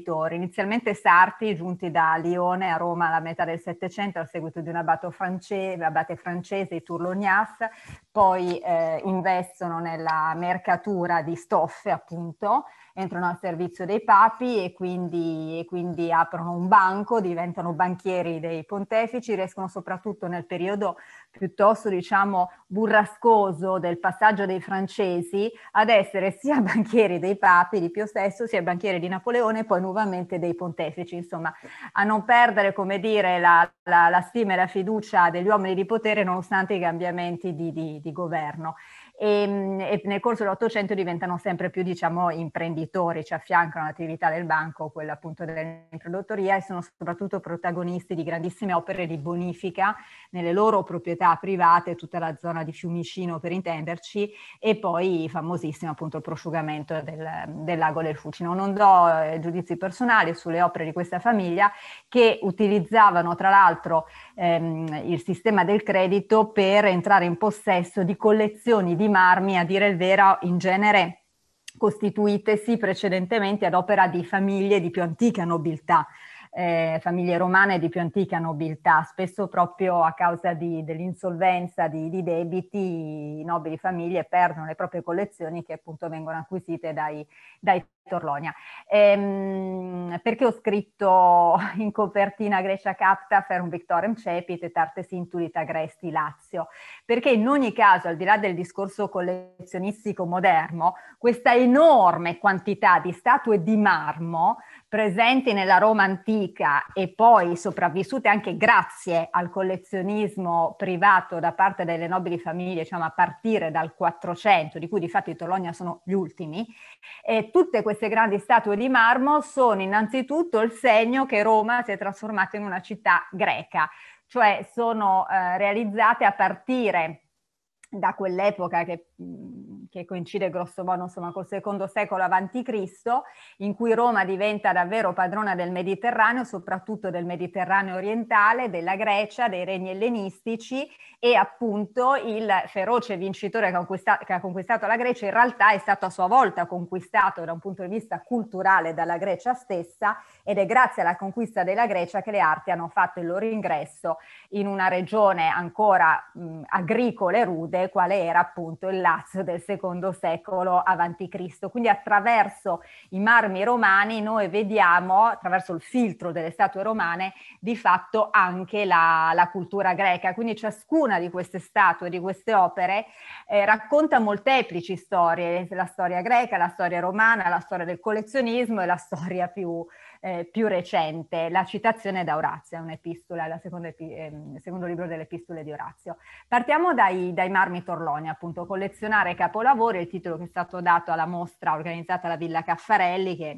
genitori, inizialmente sarti, giunti da Lione a Roma alla metà del Settecento a seguito di un abate francese, abate francese i Turlognas, poi eh, investono nella mercatura di stoffe, appunto, entrano al servizio dei papi e quindi, e quindi aprono un banco, diventano banchieri dei pontefici, riescono soprattutto nel periodo piuttosto diciamo burrascoso del passaggio dei francesi ad essere sia banchieri dei papi di Pio VI sia banchieri di Napoleone e poi nuovamente dei pontefici, insomma a non perdere come dire la, la, la stima e la fiducia degli uomini di potere nonostante i cambiamenti di, di, di governo e, ehm, e nel corso dell'Ottocento diventano sempre più diciamo, imprenditori, ci affiancano all'attività del banco, quella appunto dell'introdottoria e sono soprattutto protagonisti di grandissime opere di bonifica nelle loro proprietà private, tutta la zona di Fiumicino per intenderci e poi famosissimo appunto il prosciugamento del, del lago del Fucino. Non do eh, giudizi personali sulle opere di questa famiglia che utilizzavano tra l'altro ehm, il sistema del credito per entrare in possesso di collezioni di marmi, a dire il vero, in genere costituitesi precedentemente ad opera di famiglie di più antica nobiltà, eh, famiglie romane di più antica nobiltà, spesso proprio a causa di, dell'insolvenza di, di, debiti i nobili famiglie perdono le proprie collezioni che appunto vengono acquisite dai, dai Torlonia. Ehm, perché ho scritto in copertina Grecia Capta, Ferum Victorem Cepite, Tarte Sintulita Agresti Lazio? Perché in ogni caso, al di là del discorso collezionistico moderno, questa enorme quantità di statue di marmo presenti nella Roma antica e poi sopravvissute anche grazie al collezionismo privato da parte delle nobili famiglie, diciamo a partire dal 400, di cui di fatto i Tologna sono gli ultimi, eh, tutte queste grandi statue di marmo sono innanzitutto il segno che Roma si è trasformata in una città greca, cioè sono eh, realizzate a partire da quell'epoca che che coincide grosso modo insomma col secondo secolo a.C., in cui Roma diventa davvero padrona del Mediterraneo, soprattutto del Mediterraneo orientale, della Grecia, dei regni ellenistici e appunto il feroce vincitore che ha, conquista- che ha conquistato la Grecia in realtà è stato a sua volta conquistato da un punto di vista culturale dalla Grecia stessa ed è grazie alla conquista della Grecia che le arti hanno fatto il loro ingresso in una regione ancora mh, agricola e rude quale era appunto il palazzo del secondo secolo a.C. Quindi attraverso i marmi romani noi vediamo, attraverso il filtro delle statue romane, di fatto anche la, la cultura greca. Quindi ciascuna di queste statue, di queste opere, eh, racconta molteplici storie, la storia greca, la storia romana, la storia del collezionismo e la storia più, eh, più recente, la citazione da Orazio, è un'epistola, il secondo, epi, ehm, secondo libro delle epistole di Orazio. Partiamo dai, dai marmi torloni, appunto, collezionare capolavori, il titolo che è stato dato alla mostra organizzata alla Villa Caffarelli, che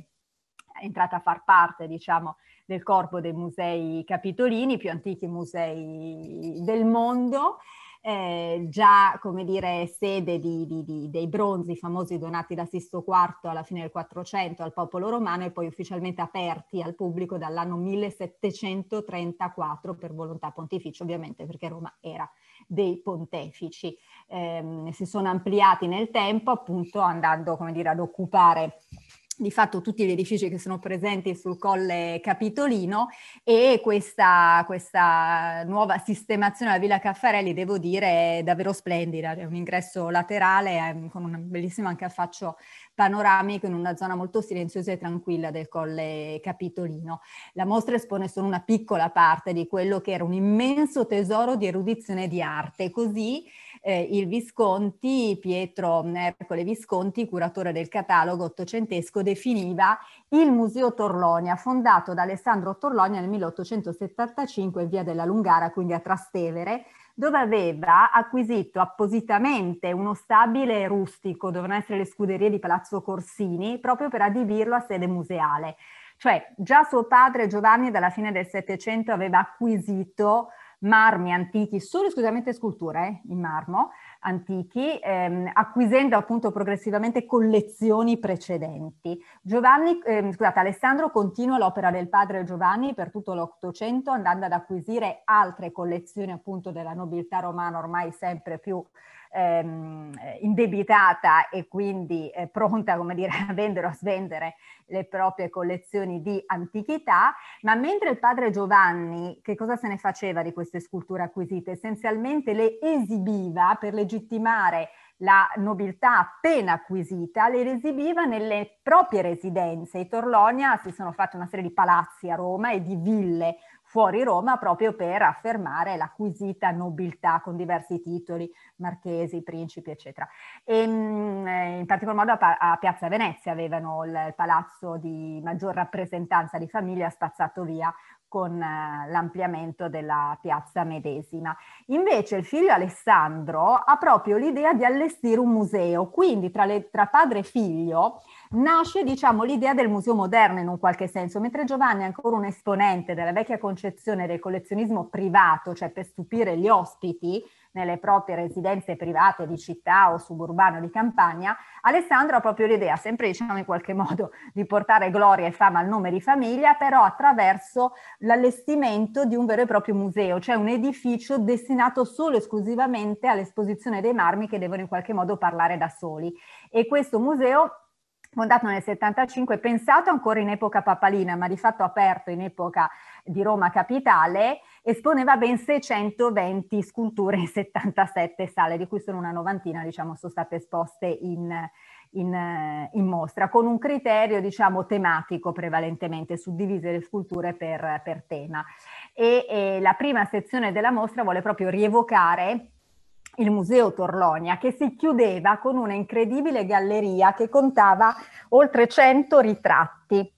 è entrata a far parte, diciamo, del corpo dei musei capitolini, più antichi musei del mondo, eh, già come dire, sede di, di, di, dei bronzi famosi donati da Sisto IV alla fine del 400 al popolo romano e poi ufficialmente aperti al pubblico dall'anno 1734 per volontà pontificia, ovviamente perché Roma era dei pontefici. Eh, si sono ampliati nel tempo appunto andando come dire, ad occupare di fatto tutti gli edifici che sono presenti sul colle capitolino e questa, questa nuova sistemazione della Villa Caffarelli devo dire è davvero splendida, è un ingresso laterale con un bellissimo anche affaccio panoramico in una zona molto silenziosa e tranquilla del colle capitolino. La mostra espone solo una piccola parte di quello che era un immenso tesoro di erudizione di arte, così eh, il Visconti, Pietro Ercole Visconti, curatore del catalogo ottocentesco, definiva il Museo Torlonia, fondato da Alessandro Torlonia nel 1875 in via della Lungara, quindi a Trastevere, dove aveva acquisito appositamente uno stabile rustico, dovevano essere le scuderie di Palazzo Corsini, proprio per adibirlo a sede museale. Cioè già suo padre Giovanni dalla fine del Settecento aveva acquisito marmi antichi, solo esclusivamente sculture eh, in marmo antichi, ehm, acquisendo appunto progressivamente collezioni precedenti. Giovanni, ehm, scusate, Alessandro continua l'opera del padre Giovanni per tutto l'Ottocento, andando ad acquisire altre collezioni appunto della nobiltà romana ormai sempre più ehm, indebitata e quindi eh, pronta come dire, a vendere o a svendere le proprie collezioni di antichità, ma mentre il padre Giovanni che cosa se ne faceva di queste sculture acquisite? Essenzialmente le esibiva per legittimare la nobiltà appena acquisita, le esibiva nelle proprie residenze. I Torlonia si sono fatti una serie di palazzi a Roma e di ville fuori Roma proprio per affermare l'acquisita nobiltà con diversi titoli, marchesi, principi, eccetera. E, ehm, eh, in particolar modo a, Piazza Venezia avevano il, il palazzo di maggior rappresentanza di famiglia spazzato via con eh, l'ampliamento della piazza medesima. Invece il figlio Alessandro ha proprio l'idea di allestire un museo, quindi tra, le, tra padre e figlio nasce diciamo, l'idea del museo moderno in un qualche senso, mentre Giovanni è ancora un esponente della vecchia concezione del collezionismo privato, cioè per stupire gli ospiti nelle proprie residenze private di città o suburbano di campagna, Alessandro ha proprio l'idea, sempre diciamo in qualche modo, di portare gloria e fama al nome di famiglia, però attraverso l'allestimento di un vero e proprio museo, cioè un edificio destinato solo e esclusivamente all'esposizione dei marmi che devono in qualche modo parlare da soli. E questo museo fondato nel 75, pensato ancora in epoca papalina, ma di fatto aperto in epoca di Roma capitale, esponeva ben 620 sculture in 77 sale, di cui sono una novantina diciamo, sono state esposte in, in, in, mostra, con un criterio diciamo, tematico prevalentemente, suddivise le sculture per, per tema. E, e la prima sezione della mostra vuole proprio rievocare il Museo Torlonia, che si chiudeva con una incredibile galleria che contava oltre 100 ritratti.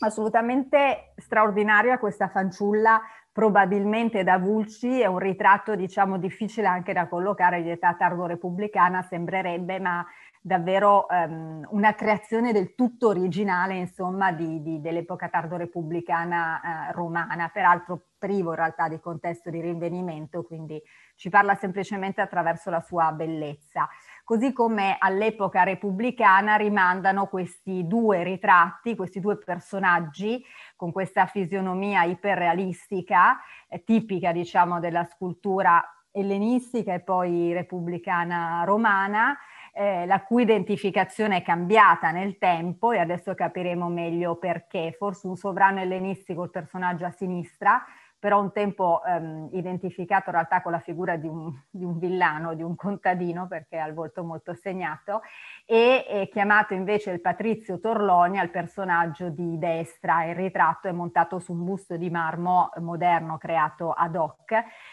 Assolutamente straordinaria questa fanciulla, probabilmente da Vulci, è un ritratto diciamo difficile anche da collocare di età tardo-repubblicana, sembrerebbe, ma davvero um, una creazione del tutto originale, insomma, di, di, dell'epoca tardo-repubblicana eh, romana, peraltro privo in realtà di contesto di rinvenimento, quindi ci parla semplicemente attraverso la sua bellezza. Così come all'epoca repubblicana rimandano questi due ritratti, questi due personaggi con questa fisionomia iperrealistica, eh, tipica diciamo della scultura ellenistica e poi repubblicana romana, eh, la cui identificazione è cambiata nel tempo e adesso capiremo meglio perché. Forse un sovrano ellenistico, il personaggio a sinistra, però un tempo ehm, identificato in realtà con la figura di un, di un, villano, di un contadino, perché ha il volto molto segnato, e è chiamato invece il Patrizio Torlonia, il personaggio di destra. Il ritratto è montato su un busto di marmo moderno creato ad hoc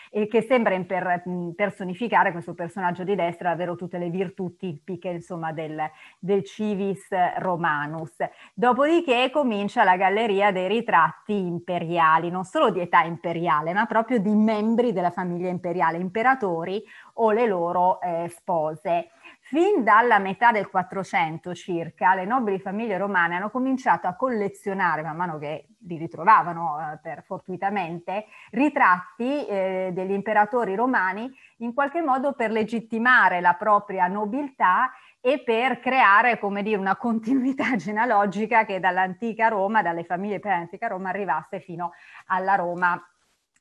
e che sembra imper- personificare questo personaggio di destra, davvero tutte le virtù tipiche insomma, del, del civis romanus. Dopodiché comincia la galleria dei ritratti imperiali, non solo di età imperiale, imperiale, ma proprio di membri della famiglia imperiale, imperatori o le loro eh, spose. Fin dalla metà del 400 circa, le nobili famiglie romane hanno cominciato a collezionare, man mano che li ritrovavano eh, per fortuitamente, ritratti eh, degli imperatori romani in qualche modo per legittimare la propria nobiltà e per creare, come dire, una continuità genealogica che dall'antica Roma, dalle famiglie pre-antica Roma arrivasse fino alla Roma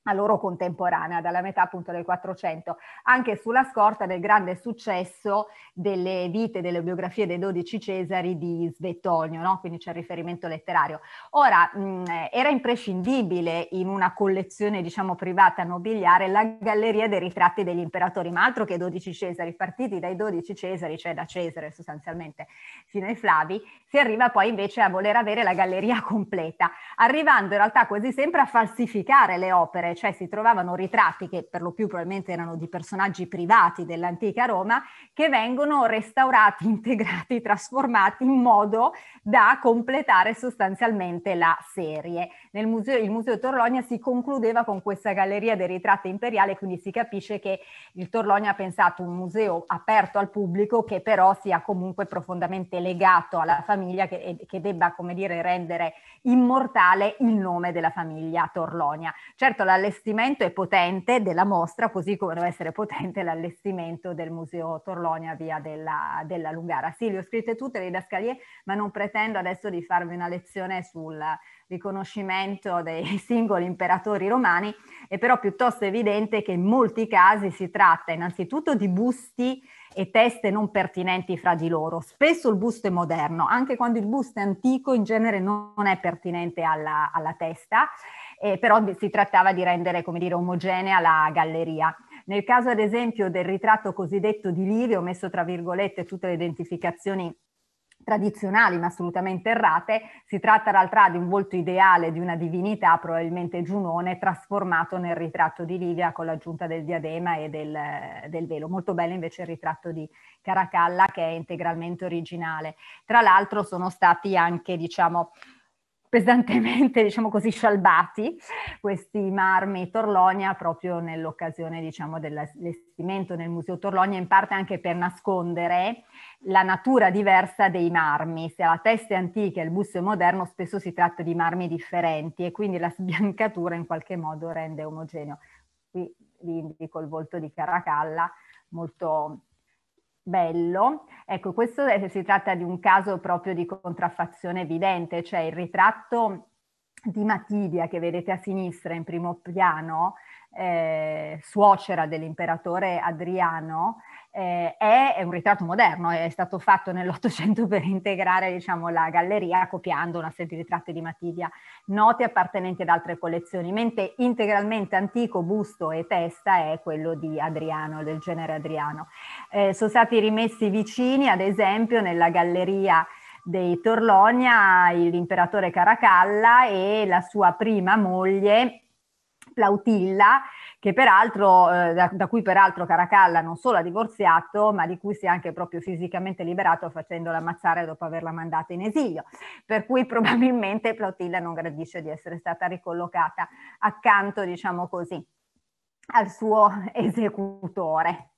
a loro contemporanea, dalla metà appunto del 400, anche sulla scorta del grande successo delle vite, delle biografie dei dodici Cesari di Svetonio, no? quindi c'è il riferimento letterario. Ora, mh, mm, era imprescindibile in una collezione, diciamo, privata nobiliare la galleria dei ritratti degli imperatori, ma altro che dodici Cesari, partiti dai dodici Cesari, cioè da Cesare sostanzialmente fino ai Flavi, si arriva poi invece a voler avere la galleria completa, arrivando in realtà quasi sempre a falsificare le opere, cioè si trovavano ritratti che per lo più probabilmente erano di personaggi privati dell'antica Roma, che vengono restaurati, integrati, trasformati in modo da completare sostanzialmente la serie. Nel museo, il Museo Torlonia si concludeva con questa galleria dei ritratti imperiali, quindi si capisce che il Torlonia ha pensato un museo aperto al pubblico che però sia comunque profondamente legato alla famiglia, che, che debba, come dire, rendere immortale il nome della famiglia Torlonia. Certo, la l'allestimento è potente della mostra, così come deve essere potente l'allestimento del Museo Torlonia via della, della Lungara. Sì, le ho scritte tutte le didascalie, ma non pretendo adesso di farvi una lezione sul riconoscimento dei singoli imperatori romani, è però piuttosto evidente che in molti casi si tratta innanzitutto di busti e teste non pertinenti fra di loro. Spesso il busto è moderno, anche quando il busto è antico in genere non è pertinente alla, alla testa eh, però si trattava di rendere, come dire, omogenea la galleria. Nel caso, ad esempio, del ritratto cosiddetto di Livio, ho messo tra virgolette tutte le identificazioni tradizionali ma assolutamente errate, si tratta in realtà di un volto ideale di una divinità, probabilmente Giunone, trasformato nel ritratto di Livia con l'aggiunta del diadema e del, del velo. Molto bello invece il ritratto di Caracalla che è integralmente originale. Tra l'altro sono stati anche, diciamo, pesantemente, diciamo così, scialbati questi marmi Torlonia proprio nell'occasione, diciamo, dell'allestimento nel Museo Torlonia, in parte anche per nascondere la natura diversa dei marmi. Se la testa è antica e il busto è moderno, spesso si tratta di marmi differenti e quindi la sbiancatura in qualche modo rende omogeneo. Qui vi indico il volto di Caracalla, molto bello. Ecco, questo è, si tratta di un caso proprio di contraffazione evidente, cioè il ritratto di Matidia che vedete a sinistra in primo piano, eh, suocera dell'imperatore Adriano, eh, è, è, un ritratto moderno, è stato fatto nell'Ottocento per integrare diciamo, la galleria copiando una serie di ritratti di Matidia noti appartenenti ad altre collezioni, mentre integralmente antico, busto e testa è quello di Adriano, del genere Adriano. Eh, sono stati rimessi vicini, ad esempio, nella galleria dei Torlonia l'imperatore Caracalla e la sua prima moglie Plautilla, peraltro, eh, da, da, cui peraltro Caracalla non solo ha divorziato, ma di cui si è anche proprio fisicamente liberato facendola ammazzare dopo averla mandata in esilio. Per cui probabilmente Plautilla non gradisce di essere stata ricollocata accanto, diciamo così, al suo esecutore.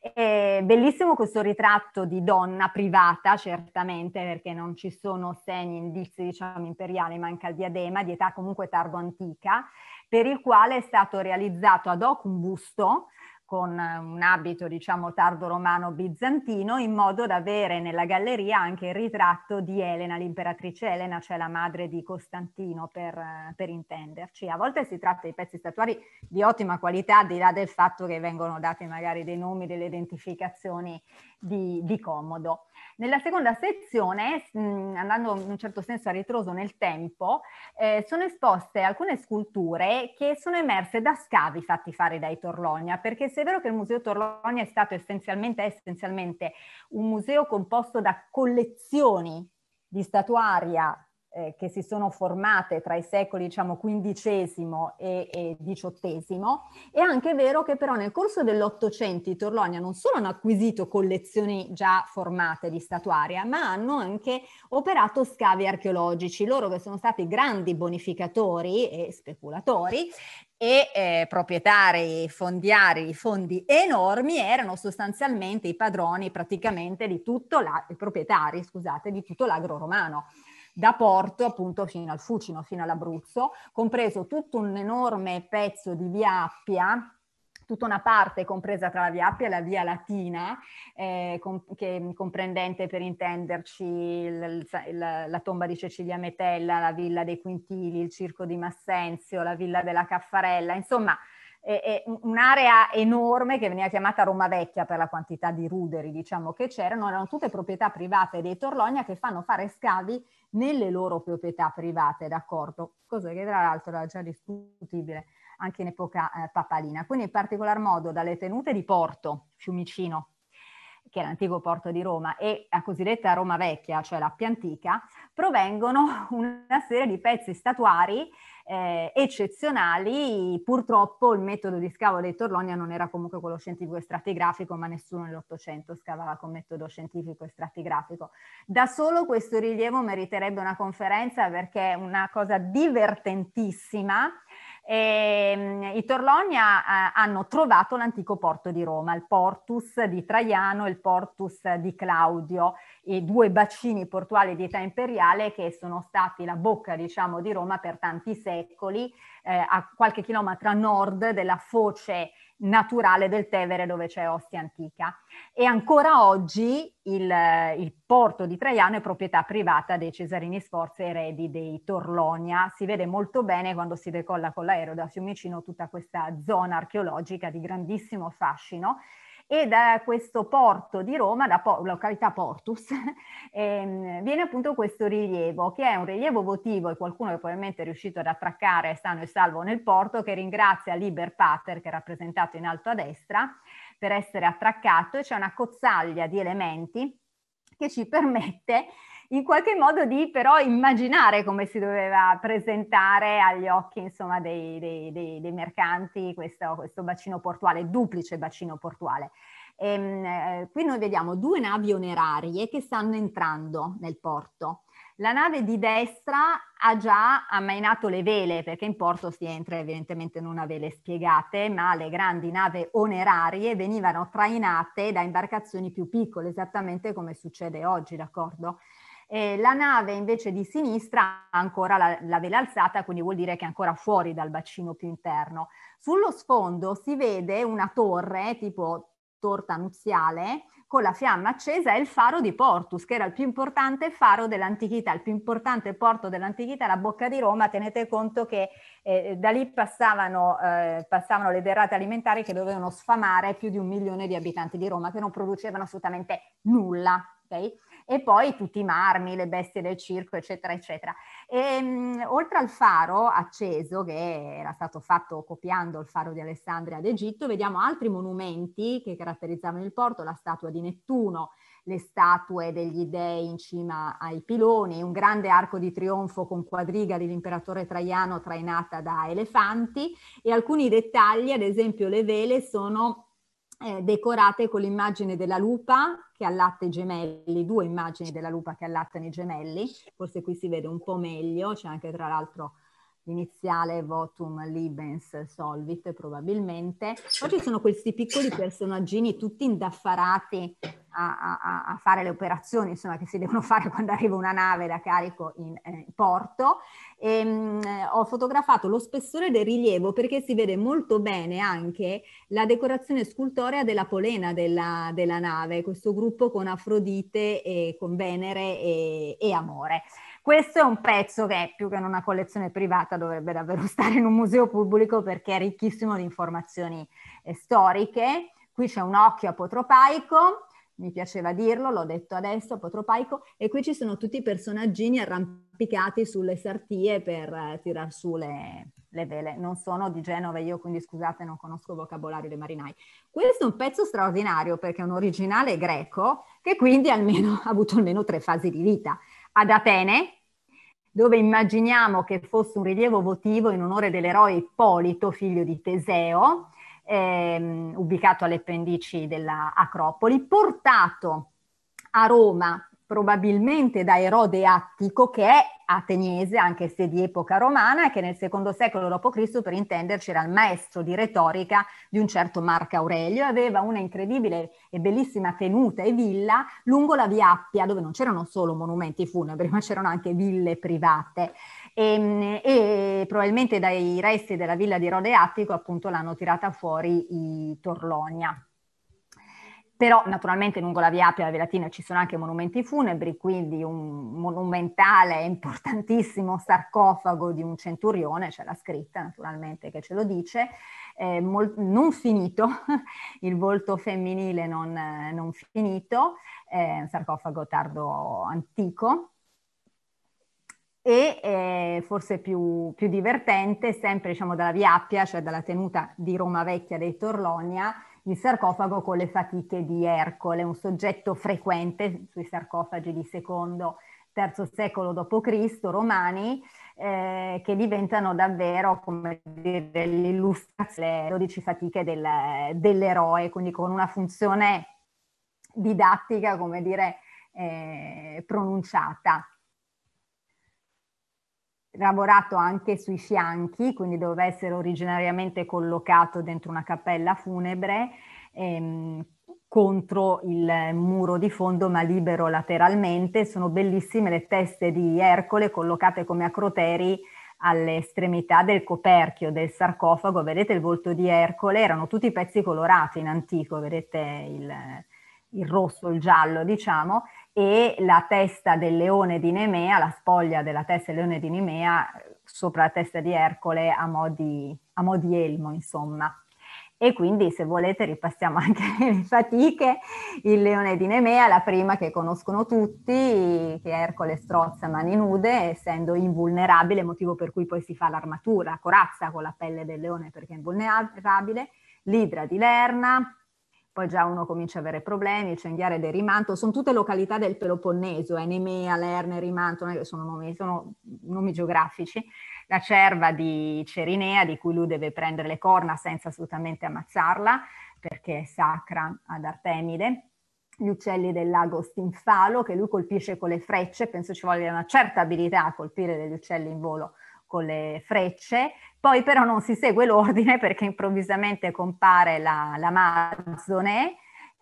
È bellissimo questo ritratto di donna privata, certamente, perché non ci sono segni, indizi, diciamo, imperiali, manca il diadema, di età comunque tardo antica, per il quale è stato realizzato ad hoc un busto con eh, un abito diciamo tardo romano bizantino in modo da avere nella galleria anche il ritratto di Elena, l'imperatrice Elena, cioè la madre di Costantino per, eh, per intenderci. A volte si tratta di pezzi statuari di ottima qualità, al di là del fatto che vengono dati magari dei nomi, delle identificazioni di, di comodo. Nella seconda sezione, andando in un certo senso a ritroso nel tempo, eh, sono esposte alcune sculture che sono emerse da scavi fatti fare dai Torlonia, perché se è vero che il Museo Torlonia è stato essenzialmente, è essenzialmente un museo composto da collezioni di statuaria eh, che si sono formate tra i secoli diciamo XV e, e XVIII, è anche vero che però nel corso dell'Ottocento i torlonia non solo hanno acquisito collezioni già formate di statuaria, ma hanno anche operato scavi archeologici, loro che sono stati grandi bonificatori e speculatori, e eh, proprietari fondiari di fondi enormi erano sostanzialmente i padroni praticamente di tutto la, i proprietari, scusate, di tutto l'agro romano da Porto appunto fino al Fucino, fino all'Abruzzo, compreso tutto un enorme pezzo di via Appia tutta una parte compresa tra la Via Appia e la Via Latina, eh, com- che, comprendente per intenderci il, il, la tomba di Cecilia Metella, la Villa dei Quintili, il Circo di Massenzio, la Villa della Caffarella, insomma è un'area enorme che veniva chiamata Roma Vecchia per la quantità di ruderi diciamo, che c'erano, erano tutte proprietà private dei Torlogna che fanno fare scavi nelle loro proprietà private, d'accordo? Cosa che tra l'altro era già discutibile anche in epoca eh, papalina, quindi in particolar modo dalle tenute di Porto, Fiumicino, che è l'antico porto di Roma, e la cosiddetta Roma Vecchia, cioè la più antica, provengono una serie di pezzi statuari eh, eccezionali, purtroppo il metodo di scavo dei Torlonia non era comunque quello scientifico e stratigrafico, ma nessuno nell'Ottocento scavava con metodo scientifico e stratigrafico. Da solo questo rilievo meriterebbe una conferenza perché è una cosa divertentissima e, ehm, I Torlonia eh, hanno trovato l'antico porto di Roma, il Portus di Traiano e il Portus di Claudio, i due bacini portuali di età imperiale che sono stati la bocca diciamo, di Roma per tanti secoli, eh, a qualche chilometro a nord della foce naturale del Tevere dove c'è Ostia Antica. E ancora oggi il, il porto di Traiano è proprietà privata dei Cesarini Sforza, eredi dei Torlonia. Si vede molto bene quando si decolla con l'aereo da Fiumicino tutta questa zona archeologica di grandissimo fascino e da questo porto di Roma, da po- località Portus, ehm, viene appunto questo rilievo, che è un rilievo votivo e qualcuno che probabilmente è riuscito ad attraccare sano e salvo nel porto, che ringrazia Liber Pater, che è rappresentato in alto a destra, per essere attraccato e c'è una cozzaglia di elementi che ci permette in qualche modo di però immaginare come si doveva presentare agli occhi insomma, dei, dei, dei, dei, mercanti questo, questo bacino portuale, duplice bacino portuale. E, ehm, eh, qui noi vediamo due navi onerarie che stanno entrando nel porto. La nave di destra ha già ammainato le vele, perché in porto si entra evidentemente non a vele spiegate, ma le grandi navi onerarie venivano trainate da imbarcazioni più piccole, esattamente come succede oggi, d'accordo? eh, la nave invece di sinistra ha ancora la, la vela alzata, quindi vuol dire che è ancora fuori dal bacino più interno. Sullo sfondo si vede una torre tipo torta nuziale con la fiamma accesa e il faro di Portus, che era il più importante faro dell'antichità, il più importante porto dell'antichità, la bocca di Roma. Tenete conto che eh, da lì passavano, eh, passavano, le derrate alimentari che dovevano sfamare più di un milione di abitanti di Roma, che non producevano assolutamente nulla. Okay? e poi tutti i marmi, le bestie del circo, eccetera, eccetera. E, ehm, mh, oltre al faro acceso, che era stato fatto copiando il faro di Alessandria d'Egitto, vediamo altri monumenti che caratterizzavano il porto, la statua di Nettuno, le statue degli dei in cima ai piloni, un grande arco di trionfo con quadriga dell'imperatore Traiano trainata da elefanti e alcuni dettagli, ad esempio le vele sono eh, decorate con l'immagine della lupa che allatta i gemelli, due immagini della lupa che allattano i gemelli, forse qui si vede un po' meglio, c'è anche tra l'altro l'iniziale votum libens solvit probabilmente, poi ci sono questi piccoli personaggini tutti indaffarati a, a, a, fare le operazioni insomma, che si devono fare quando arriva una nave da carico in, eh, in porto. E, ehm, mh, ho fotografato lo spessore del rilievo perché si vede molto bene anche la decorazione scultorea della polena della, della nave, questo gruppo con Afrodite, e, con Venere e, e Amore. Questo è un pezzo che più che in una collezione privata dovrebbe davvero stare in un museo pubblico perché è ricchissimo di informazioni eh, storiche. Qui c'è un occhio apotropaico mi piaceva dirlo, l'ho detto adesso, apotropaico, e qui ci sono tutti i personaggini arrampicati sulle sartie per eh, tirar su le, le, vele. Non sono di Genova io, quindi scusate, non conosco il vocabolario dei marinai. Questo è un pezzo straordinario perché è un originale greco che quindi almeno, ha avuto almeno tre fasi di vita. Ad Atene, dove immaginiamo che fosse un rilievo votivo in onore dell'eroe Ippolito, figlio di Teseo, ehm, ubicato alle pendici dell'Acropoli, portato a Roma probabilmente da Erode Attico, che è ateniese, anche se di epoca romana, che nel secondo secolo d.C., per intenderci, era il maestro di retorica di un certo Marco Aurelio, aveva una incredibile e bellissima tenuta e villa lungo la via Appia, dove non c'erano solo monumenti funebri, ma c'erano anche ville private e, ehm, e probabilmente dai resti della villa di Rode Attico appunto l'hanno tirata fuori i Torlonia. Però naturalmente lungo la via Appia e la via Latina ci sono anche monumenti funebri, quindi un monumentale e importantissimo sarcofago di un centurione, c'è la scritta naturalmente che ce lo dice, eh, mol- non finito, il volto femminile non, non finito, eh, sarcofago tardo antico, e eh, forse più, più, divertente, sempre diciamo dalla via Appia, cioè dalla tenuta di Roma Vecchia dei Torlonia, il sarcofago con le fatiche di Ercole, un soggetto frequente sui sarcofagi di secondo terzo secolo d.C. romani, eh, che diventano davvero come dire, l'illustrazione delle 12 fatiche del, dell'eroe, quindi con una funzione didattica, come dire, eh, pronunciata lavorato anche sui fianchi, quindi doveva essere originariamente collocato dentro una cappella funebre ehm, contro il muro di fondo ma libero lateralmente. Sono bellissime le teste di Ercole collocate come acroteri alle estremità del coperchio del sarcofago. Vedete il volto di Ercole, erano tutti pezzi colorati in antico, vedete il, il rosso, il giallo, diciamo, e la testa del leone di Nemea, la spoglia della testa del leone di Nemea sopra la testa di Ercole a mo' di, a mo di elmo, insomma. E quindi se volete ripassiamo anche le fatiche, il leone di Nemea, la prima che conoscono tutti, che Ercole strozza a mani nude, essendo invulnerabile, motivo per cui poi si fa l'armatura, la corazza con la pelle del leone perché è invulnerabile, l'idra di Lerna, poi già uno comincia a avere problemi, il Cenghiare del Rimanto, sono tutte località del Peloponneso, eh, Nemea, Lerne, Rimanto, sono nomi, sono nomi geografici, la cerva di Cerinea di cui lui deve prendere le corna senza assolutamente ammazzarla perché è sacra ad Artemide, gli uccelli del lago Stinfalo che lui colpisce con le frecce, penso ci voglia una certa abilità a colpire degli uccelli in volo con le frecce, poi però non si segue l'ordine perché improvvisamente compare la, l'Amazone,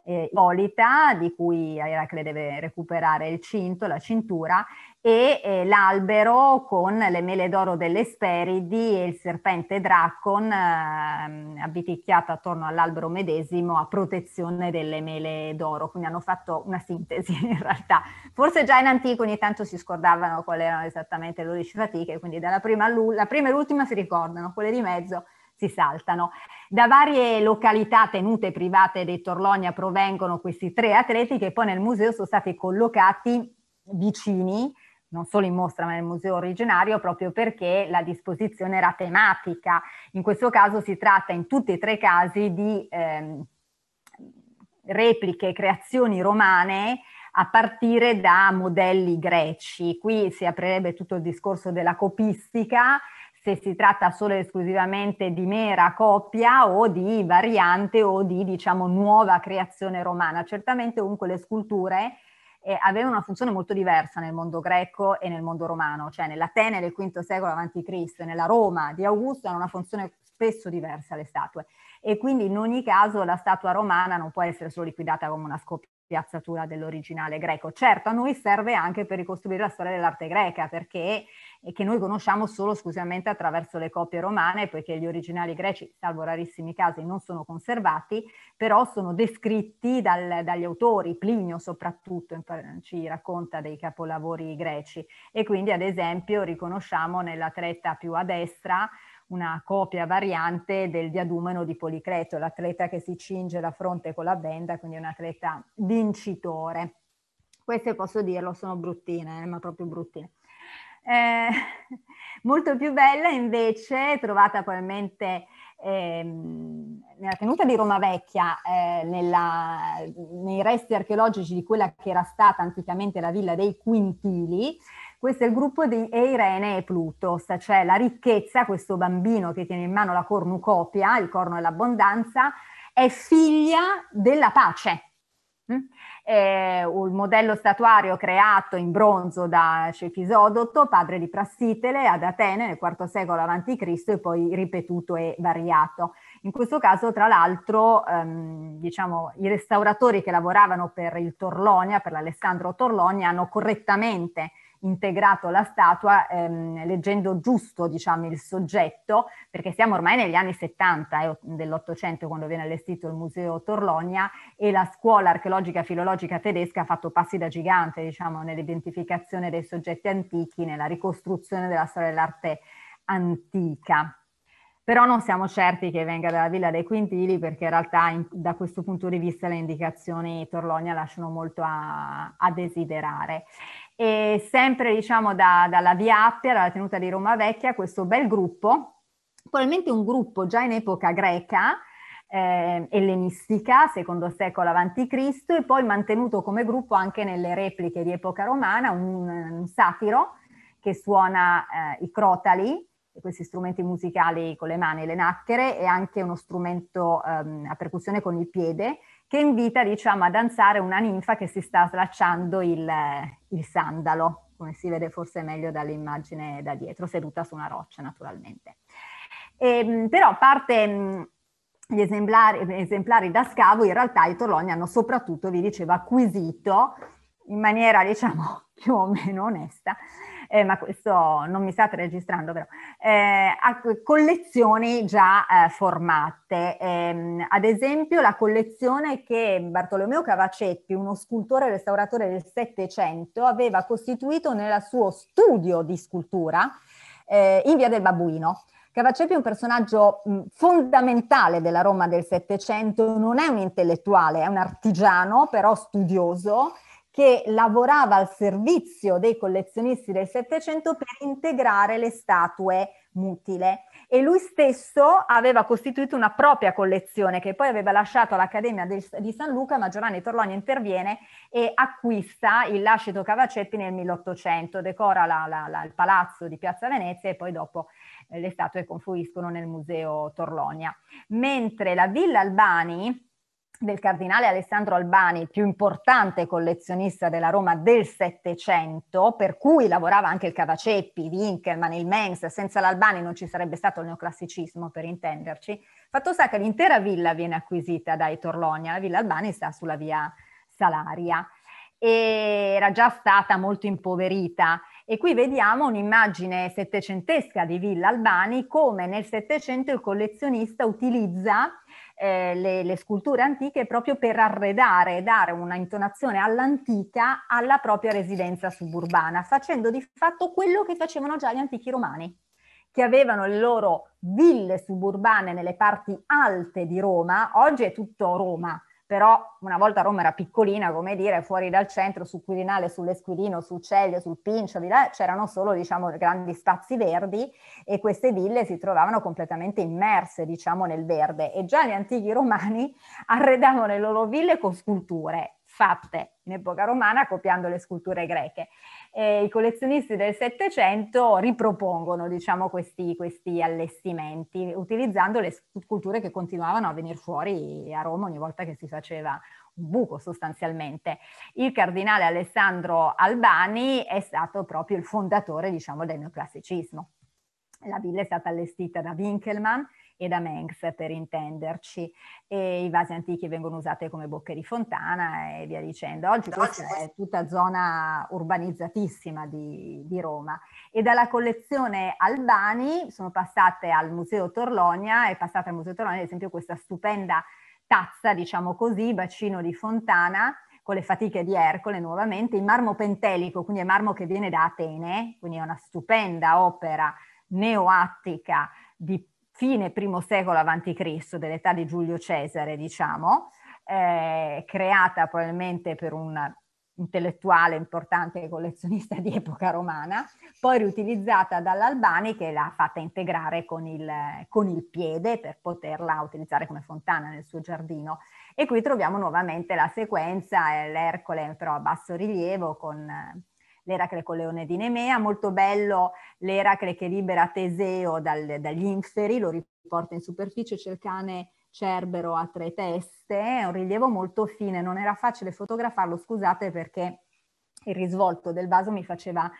eh, Ippolita, di cui Eracle deve recuperare il cinto, la cintura, e eh, l'albero con le mele d'oro delle Speridi e il serpente Dracon eh, avviticchiato attorno all'albero medesimo a protezione delle mele d'oro. Quindi hanno fatto una sintesi in realtà. Forse già in antico ogni tanto si scordavano quali erano esattamente le 12 fatiche, quindi dalla prima, la prima e l'ultima si ricordano, quelle di mezzo si saltano. Da varie località tenute private dei Torlonia provengono questi tre atleti che poi nel museo sono stati collocati vicini non solo in mostra ma nel museo originario proprio perché la disposizione era tematica. In questo caso si tratta in tutti e tre i casi di ehm, repliche, creazioni romane a partire da modelli greci. Qui si aprirebbe tutto il discorso della copistica, se si tratta solo ed esclusivamente di mera coppia o di variante o di diciamo nuova creazione romana. Certamente comunque le sculture eh, aveva una funzione molto diversa nel mondo greco e nel mondo romano, cioè nell'Atene del V secolo a.C. e nella Roma di Augusto hanno una funzione spesso diversa le statue e quindi in ogni caso la statua romana non può essere solo liquidata come una scopiazzatura dell'originale greco. Certo, a noi serve anche per ricostruire la storia dell'arte greca perché e che noi conosciamo solo esclusivamente attraverso le copie romane, poiché gli originali greci, salvo rarissimi casi, non sono conservati, però sono descritti dal, dagli autori, Plinio soprattutto ci racconta dei capolavori greci e quindi ad esempio riconosciamo nell'atleta più a destra una copia variante del diadumeno di Policreto, l'atleta che si cinge la fronte con la benda, quindi un atleta vincitore. Queste posso dirlo, sono bruttine, eh, ma proprio bruttine. Eh, molto più bella invece, trovata probabilmente ehm, nella tenuta di Roma Vecchia, eh, nella, nei resti archeologici di quella che era stata anticamente la villa dei Quintili. Questo è il gruppo di Eirene e Plutos, cioè la ricchezza, questo bambino che tiene in mano la cornucopia, il corno e l'abbondanza, è figlia della pace, eh, un modello statuario creato in bronzo da Cefisodoto, padre di Prassitele, ad Atene nel IV secolo a.C. e poi ripetuto e variato. In questo caso, tra l'altro, ehm, diciamo, i restauratori che lavoravano per il Torlonia, per l'Alessandro Torlonia, hanno correttamente integrato la statua ehm, leggendo giusto diciamo, il soggetto, perché siamo ormai negli anni 70 eh, dell'Ottocento quando viene allestito il Museo Torlonia e la scuola archeologica filologica tedesca ha fatto passi da gigante diciamo, nell'identificazione dei soggetti antichi, nella ricostruzione della storia dell'arte antica però non siamo certi che venga dalla Villa dei Quintili perché in realtà in, da questo punto di vista le indicazioni Torlonia lasciano molto a, a desiderare. E sempre diciamo da, dalla Via Appia, dalla tenuta di Roma Vecchia, questo bel gruppo, probabilmente un gruppo già in epoca greca, eh, ellenistica, secondo secolo avanti Cristo, e poi mantenuto come gruppo anche nelle repliche di epoca romana, un, un satiro che suona eh, i crotali, questi strumenti musicali con le mani e le nacchere, e anche uno strumento ehm, a percussione con il piede, che invita diciamo a danzare una ninfa che si sta slacciando il, il sandalo, come si vede forse meglio dall'immagine da dietro, seduta su una roccia naturalmente. E, ehm, però parte gli esemplari, esemplari, da scavo in realtà i torloni hanno soprattutto, vi dicevo, acquisito in maniera diciamo più o meno onesta eh, ma questo non mi state registrando però, eh, a collezioni già eh, formate. Ehm, ad esempio la collezione che Bartolomeo Cavaceppi, uno scultore restauratore del Settecento, aveva costituito nel suo studio di scultura eh, in via del Babuino. Cavacepi è un personaggio fondamentale della Roma del Settecento, non è un intellettuale, è un artigiano, però studioso, che lavorava al servizio dei collezionisti del Settecento per integrare le statue mutile e lui stesso aveva costituito una propria collezione che poi aveva lasciato all'Accademia di San Luca, ma Giovanni Torlogna interviene e acquista il lascito Cavacetti nel 1800, decora la, la, la, il palazzo di Piazza Venezia e poi dopo eh, le statue confluiscono nel Museo Torlonia. Mentre la Villa Albani, del cardinale Alessandro Albani, più importante collezionista della Roma del Settecento, per cui lavorava anche il Cavaceppi, Winkelmann, il Mengs, senza l'Albani non ci sarebbe stato il neoclassicismo per intenderci, fatto sta che l'intera villa viene acquisita dai Torlonia, la villa Albani sta sulla via Salaria e era già stata molto impoverita. E qui vediamo un'immagine settecentesca di Villa Albani, come nel Settecento il collezionista utilizza eh, le, le, sculture antiche proprio per arredare e dare una intonazione all'antica alla propria residenza suburbana, facendo di fatto quello che facevano già gli antichi romani, che avevano le loro ville suburbane nelle parti alte di Roma, oggi è tutto Roma, però una volta Roma era piccolina, come dire, fuori dal centro, su Quirinale, sull'Esquilino, sul Celio, sul Pincio, di là c'erano solo, diciamo, grandi spazi verdi e queste ville si trovavano completamente immerse, diciamo, nel verde e già gli antichi romani arredavano le loro ville con sculture fatte in epoca romana copiando le sculture greche eh, i collezionisti del Settecento ripropongono diciamo, questi, questi, allestimenti utilizzando le sculture che continuavano a venire fuori a Roma ogni volta che si faceva un buco sostanzialmente. Il cardinale Alessandro Albani è stato proprio il fondatore diciamo, del neoclassicismo. La villa è stata allestita da Winkelmann e da Mengs per intenderci, e i vasi antichi vengono usati come bocche di fontana e via dicendo. Oggi questa è tutta zona urbanizzatissima di, di Roma e dalla collezione Albani sono passate al Museo Torlonia, è passata al Museo Torlonia ad esempio questa stupenda tazza, diciamo così, bacino di fontana con le fatiche di Ercole nuovamente, in marmo pentelico, quindi è marmo che viene da Atene, quindi è una stupenda opera neoattica di fine primo secolo a.C., dell'età di Giulio Cesare, diciamo, eh, creata probabilmente per un intellettuale importante collezionista di epoca romana, poi riutilizzata dall'Albani che l'ha fatta integrare con il, con il piede per poterla utilizzare come fontana nel suo giardino. E qui troviamo nuovamente la sequenza, eh, l'Ercole però a basso rilievo con l'Eracle con Leone di Nemea, molto bello l'Eracle che libera Teseo dal, dagli inferi, lo riporta in superficie, c'è il cane Cerbero a tre teste, è un rilievo molto fine, non era facile fotografarlo, scusate perché il risvolto del vaso mi faceva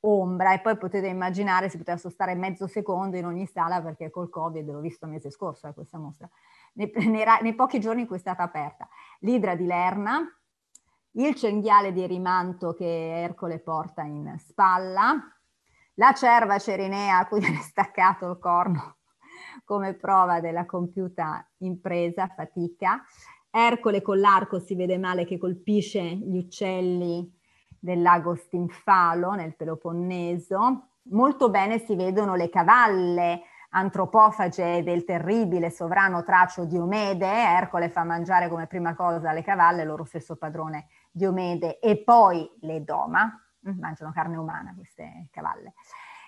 ombra e poi potete immaginare si poteva sostare mezzo secondo in ogni sala perché col covid l'ho visto il mese scorso eh, questa mostra nei, nei, nei pochi giorni in cui è stata aperta l'idra di Lerna il cinghiale di rimanto che Ercole porta in spalla, la cerva cerinea a cui viene staccato il corno come prova della compiuta impresa, fatica. Ercole con l'arco si vede male che colpisce gli uccelli del lago Stinfalo nel Peloponneso. Molto bene si vedono le cavalle antropofage del terribile sovrano tracio Diomede. Ercole fa mangiare come prima cosa le cavalle, loro stesso padrone Diomede e poi le doma, mm, mangiano carne umana queste cavalle.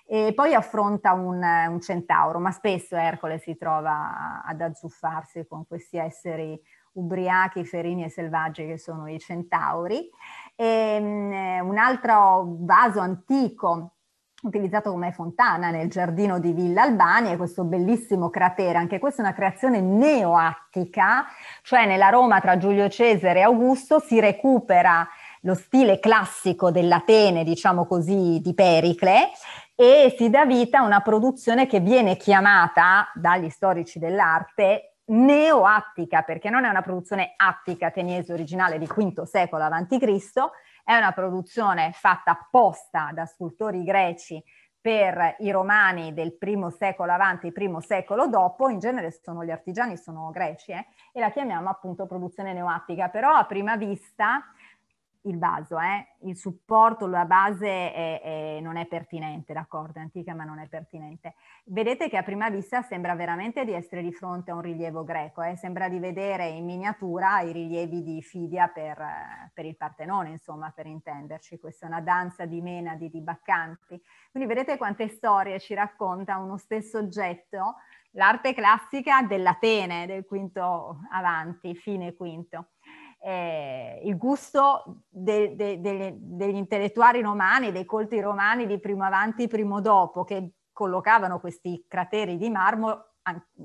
E poi affronta un, un, centauro, ma spesso Ercole si trova ad azzuffarsi con questi esseri ubriachi, ferini e selvaggi che sono i centauri. E, um, un altro vaso antico utilizzato come fontana nel giardino di Villa Albani, Albania, questo bellissimo cratere, anche questa è una creazione neoattica, cioè nella Roma tra Giulio Cesare e Augusto si recupera lo stile classico dell'Atene, diciamo così, di Pericle e si dà vita a una produzione che viene chiamata dagli storici dell'arte neoattica, perché non è una produzione attica ateniese originale di V secolo a.C., è una produzione fatta apposta da scultori greci per i romani del primo secolo avanti, primo secolo dopo, in genere sono gli artigiani, sono greci, eh? e la chiamiamo appunto produzione neoattica, però a prima vista il vaso, eh? il supporto, la base è, è, non è pertinente, d'accordo, è antica ma non è pertinente. Vedete che a prima vista sembra veramente di essere di fronte a un rilievo greco, eh? sembra di vedere in miniatura i rilievi di Fidia per, per, il Partenone, insomma, per intenderci, questa è una danza di menadi, di baccanti. Quindi vedete quante storie ci racconta uno stesso oggetto, l'arte classica dell'Atene del quinto avanti, fine quinto eh, il gusto de, de, de, degli intellettuali romani, dei colti romani di primo avanti, primo dopo, che collocavano questi crateri di marmo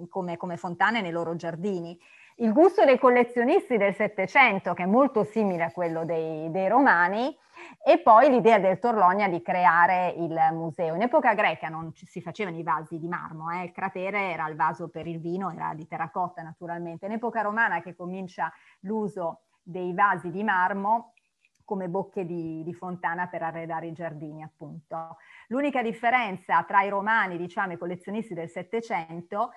come, come fontane nei loro giardini. Il gusto dei collezionisti del Settecento, che è molto simile a quello dei, dei romani, e poi l'idea del Torlonia di creare il museo. In epoca greca non ci si facevano i vasi di marmo, eh. il cratere era il vaso per il vino, era di terracotta naturalmente. In epoca romana che comincia l'uso dei vasi di marmo come bocche di, di, fontana per arredare i giardini, appunto. L'unica differenza tra i romani, diciamo, i collezionisti del Settecento,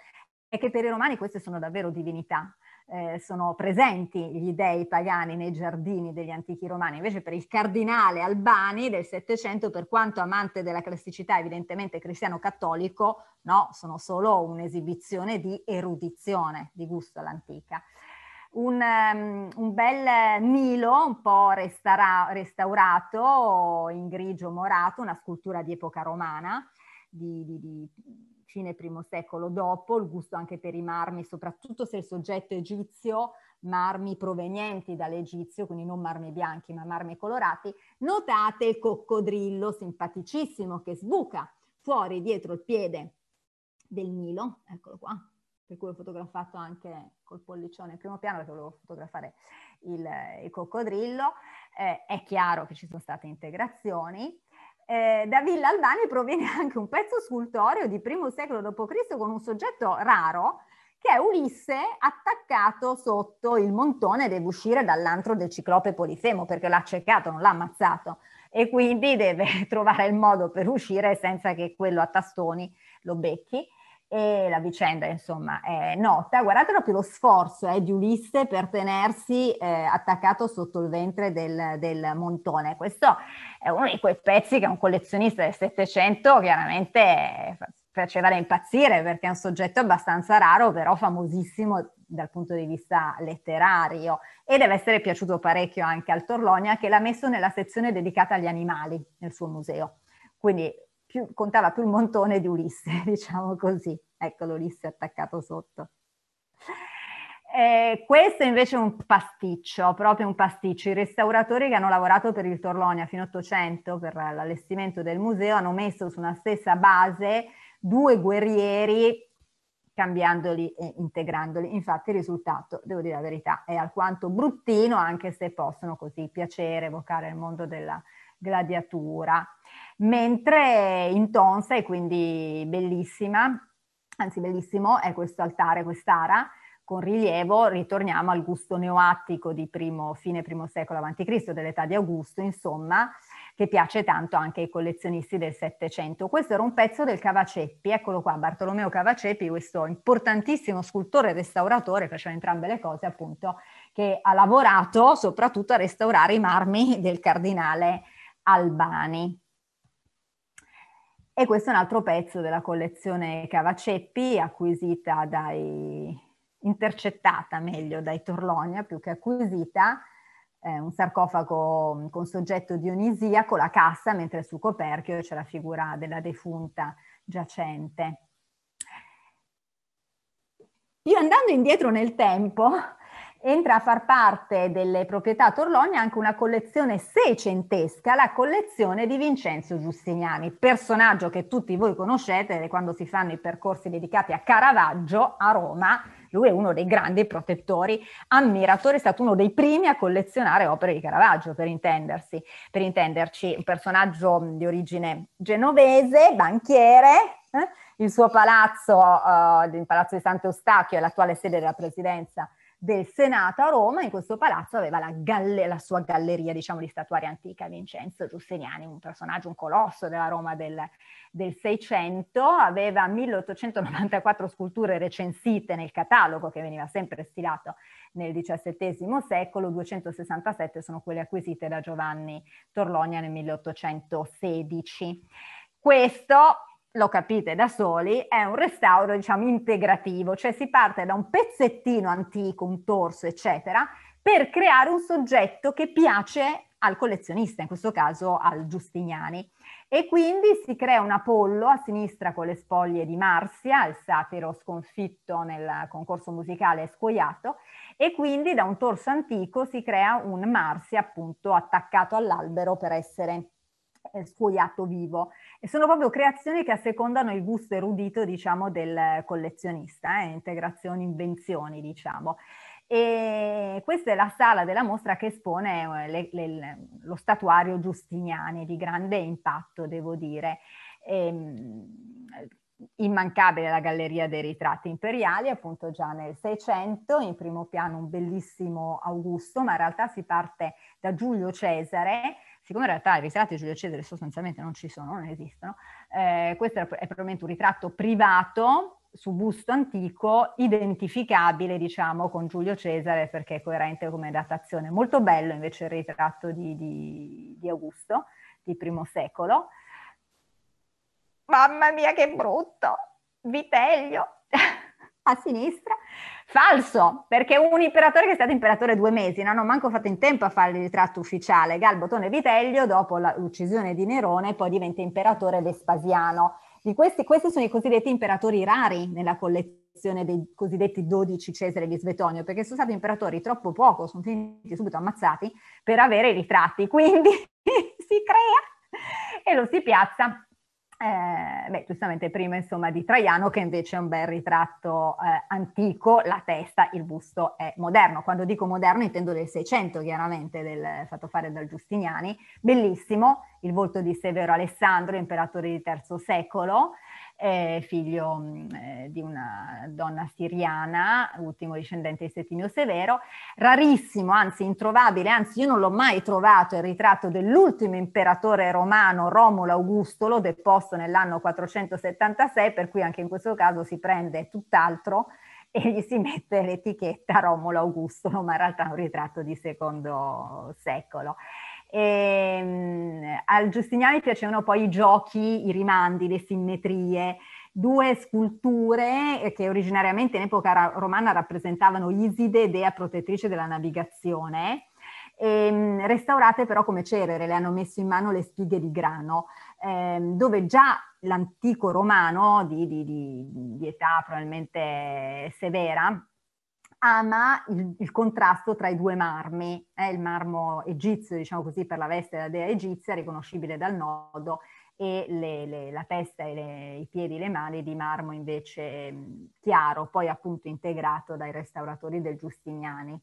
è che per i romani queste sono davvero divinità eh, sono presenti gli dei pagani nei giardini degli antichi romani. Invece per il cardinale Albani del Settecento, per quanto amante della classicità, evidentemente cristiano-cattolico, no, sono solo un'esibizione di erudizione, di gusto all'antica. Un, ehm, un, bel Nilo un po' restara- restaurato in grigio morato, una scultura di epoca romana, di, di, di fine primo secolo dopo, il gusto anche per i marmi, soprattutto se il soggetto è egizio, marmi provenienti dall'Egizio, quindi non marmi bianchi ma marmi colorati, notate il coccodrillo simpaticissimo che sbuca fuori dietro il piede del Nilo, eccolo qua, per cui ho fotografato anche col pollicione in primo piano perché volevo fotografare il, il coccodrillo, eh, è chiaro che ci sono state integrazioni, eh, da Villa Albani proviene anche un pezzo scultoreo di primo secolo d.C. con un soggetto raro, che è Ulisse attaccato sotto il montone, deve uscire dall'antro del ciclope Polifemo perché l'ha cercato, non l'ha ammazzato e quindi deve trovare il modo per uscire senza che quello a tastoni lo becchi e la vicenda insomma è nota. Guardate proprio lo sforzo eh, di Ulisse per tenersi eh, attaccato sotto il ventre del, del, montone. Questo è uno di quei pezzi che un collezionista del Settecento chiaramente eh, faceva da impazzire perché è un soggetto abbastanza raro, però famosissimo dal punto di vista letterario e deve essere piaciuto parecchio anche al Torlonia che l'ha messo nella sezione dedicata agli animali nel suo museo. Quindi più, contava più il montone di Ulisse, diciamo così. Eccolo Ulisse attaccato sotto. Eh, questo invece è un pasticcio, proprio un pasticcio. I restauratori che hanno lavorato per il Torlonia fino all'Ottocento per l'allestimento del museo hanno messo su una stessa base due guerrieri cambiandoli e integrandoli. Infatti il risultato, devo dire la verità, è alquanto bruttino, anche se possono così piacere, evocare il mondo della gladiatura mentre in tonsa e quindi bellissima, anzi bellissimo, è questo altare, quest'ara, con rilievo ritorniamo al gusto neoattico di primo, fine primo secolo a.C., dell'età di Augusto, insomma, che piace tanto anche ai collezionisti del Settecento. Questo era un pezzo del Cavaceppi, eccolo qua, Bartolomeo Cavaceppi, questo importantissimo scultore e restauratore, faceva entrambe le cose appunto, che ha lavorato soprattutto a restaurare i marmi del cardinale Albani. E questo è un altro pezzo della collezione Cavaceppi, acquisita dai, intercettata meglio dai Torlonia più che acquisita, eh, un sarcofago mm, con soggetto dionisiaco, la cassa, mentre sul coperchio c'è la figura della defunta giacente. Io andando indietro nel tempo entra a far parte delle proprietà Torloni anche una collezione seicentesca, la collezione di Vincenzo Giustiniani, personaggio che tutti voi conoscete quando si fanno i percorsi dedicati a Caravaggio a Roma. Lui è uno dei grandi protettori, ammiratori, è stato uno dei primi a collezionare opere di Caravaggio, per, intendersi, per intenderci, un personaggio di origine genovese, banchiere, eh? il suo palazzo, eh, il palazzo di Sant'Eustachio è l'attuale sede della presidenza del Senato a Roma, in questo palazzo aveva la, galle- la sua galleria diciamo, di statuaria antica, Vincenzo Giustiniani, un personaggio, un colosso della Roma del, del 600, aveva 1894 sculture recensite nel catalogo che veniva sempre stilato nel XVII secolo, 267 sono quelle acquisite da Giovanni Torlonia nel 1816. Questo lo capite da soli, è un restauro, diciamo, integrativo, cioè si parte da un pezzettino antico, un torso, eccetera, per creare un soggetto che piace al collezionista, in questo caso al Giustiniani. E quindi si crea un Apollo a sinistra con le spoglie di Marsia, il satiro sconfitto nel concorso musicale Scoiato, e quindi da un torso antico si crea un Marsia appunto attaccato all'albero per essere il sfogliato vivo. E sono proprio creazioni che assecondano il gusto erudito, diciamo, del collezionista, eh, integrazioni, invenzioni, diciamo. E questa è la sala della mostra che espone eh, le, le, lo statuario Giustiniani, di grande impatto, devo dire. E, ehm, immancabile la Galleria dei Ritratti Imperiali, appunto già nel Seicento, in primo piano un bellissimo Augusto, ma in realtà si parte da Giulio Cesare, siccome in realtà i ritratti di Giulio Cesare sostanzialmente non ci sono, non esistono, eh, questo è probabilmente un ritratto privato su busto antico, identificabile diciamo con Giulio Cesare perché è coerente come datazione. Molto bello invece il ritratto di, di, di Augusto, di primo secolo. Mamma mia che brutto! Vitellio a sinistra Falso, perché un imperatore che è stato imperatore due mesi non hanno manco fatto in tempo a fare il ritratto ufficiale. Galbotone Vitellio, dopo l'uccisione di Nerone, poi diventa imperatore Vespasiano. Questi, questi, sono i cosiddetti imperatori rari nella collezione dei cosiddetti 12 Cesare di Svetonio, perché sono stati imperatori troppo poco, sono finiti subito ammazzati per avere i ritratti. Quindi si crea e lo si piazza eh, beh, giustamente prima insomma di Traiano che invece è un bel ritratto eh, antico, la testa, il busto è moderno. Quando dico moderno intendo del 600 chiaramente, del, fatto fare dal Giustiniani. Bellissimo, il volto di Severo Alessandro, imperatore di III secolo, eh, figlio mh, di una donna siriana, ultimo discendente di Settimio Severo, rarissimo, anzi introvabile, anzi io non l'ho mai trovato il ritratto dell'ultimo imperatore romano Romolo Augustolo deposto nell'anno 476, per cui anche in questo caso si prende tutt'altro e gli si mette l'etichetta Romolo Augustolo, ma in realtà è un ritratto di secondo secolo. E, ehm, al Giustiniani piacevano poi i giochi, i rimandi, le simmetrie, due sculture eh, che originariamente in epoca romana rappresentavano Iside, dea protettrice della navigazione, e, ehm, restaurate però come cerere, le hanno messo in mano le spighe di grano, ehm, dove già l'antico romano di, di, di, di età probabilmente severa ama il, il, contrasto tra i due marmi, eh, il marmo egizio, diciamo così, per la veste della dea egizia, riconoscibile dal nodo, e le, le, la testa e le, i piedi e le mani di marmo invece mm, chiaro, poi appunto integrato dai restauratori del Giustiniani.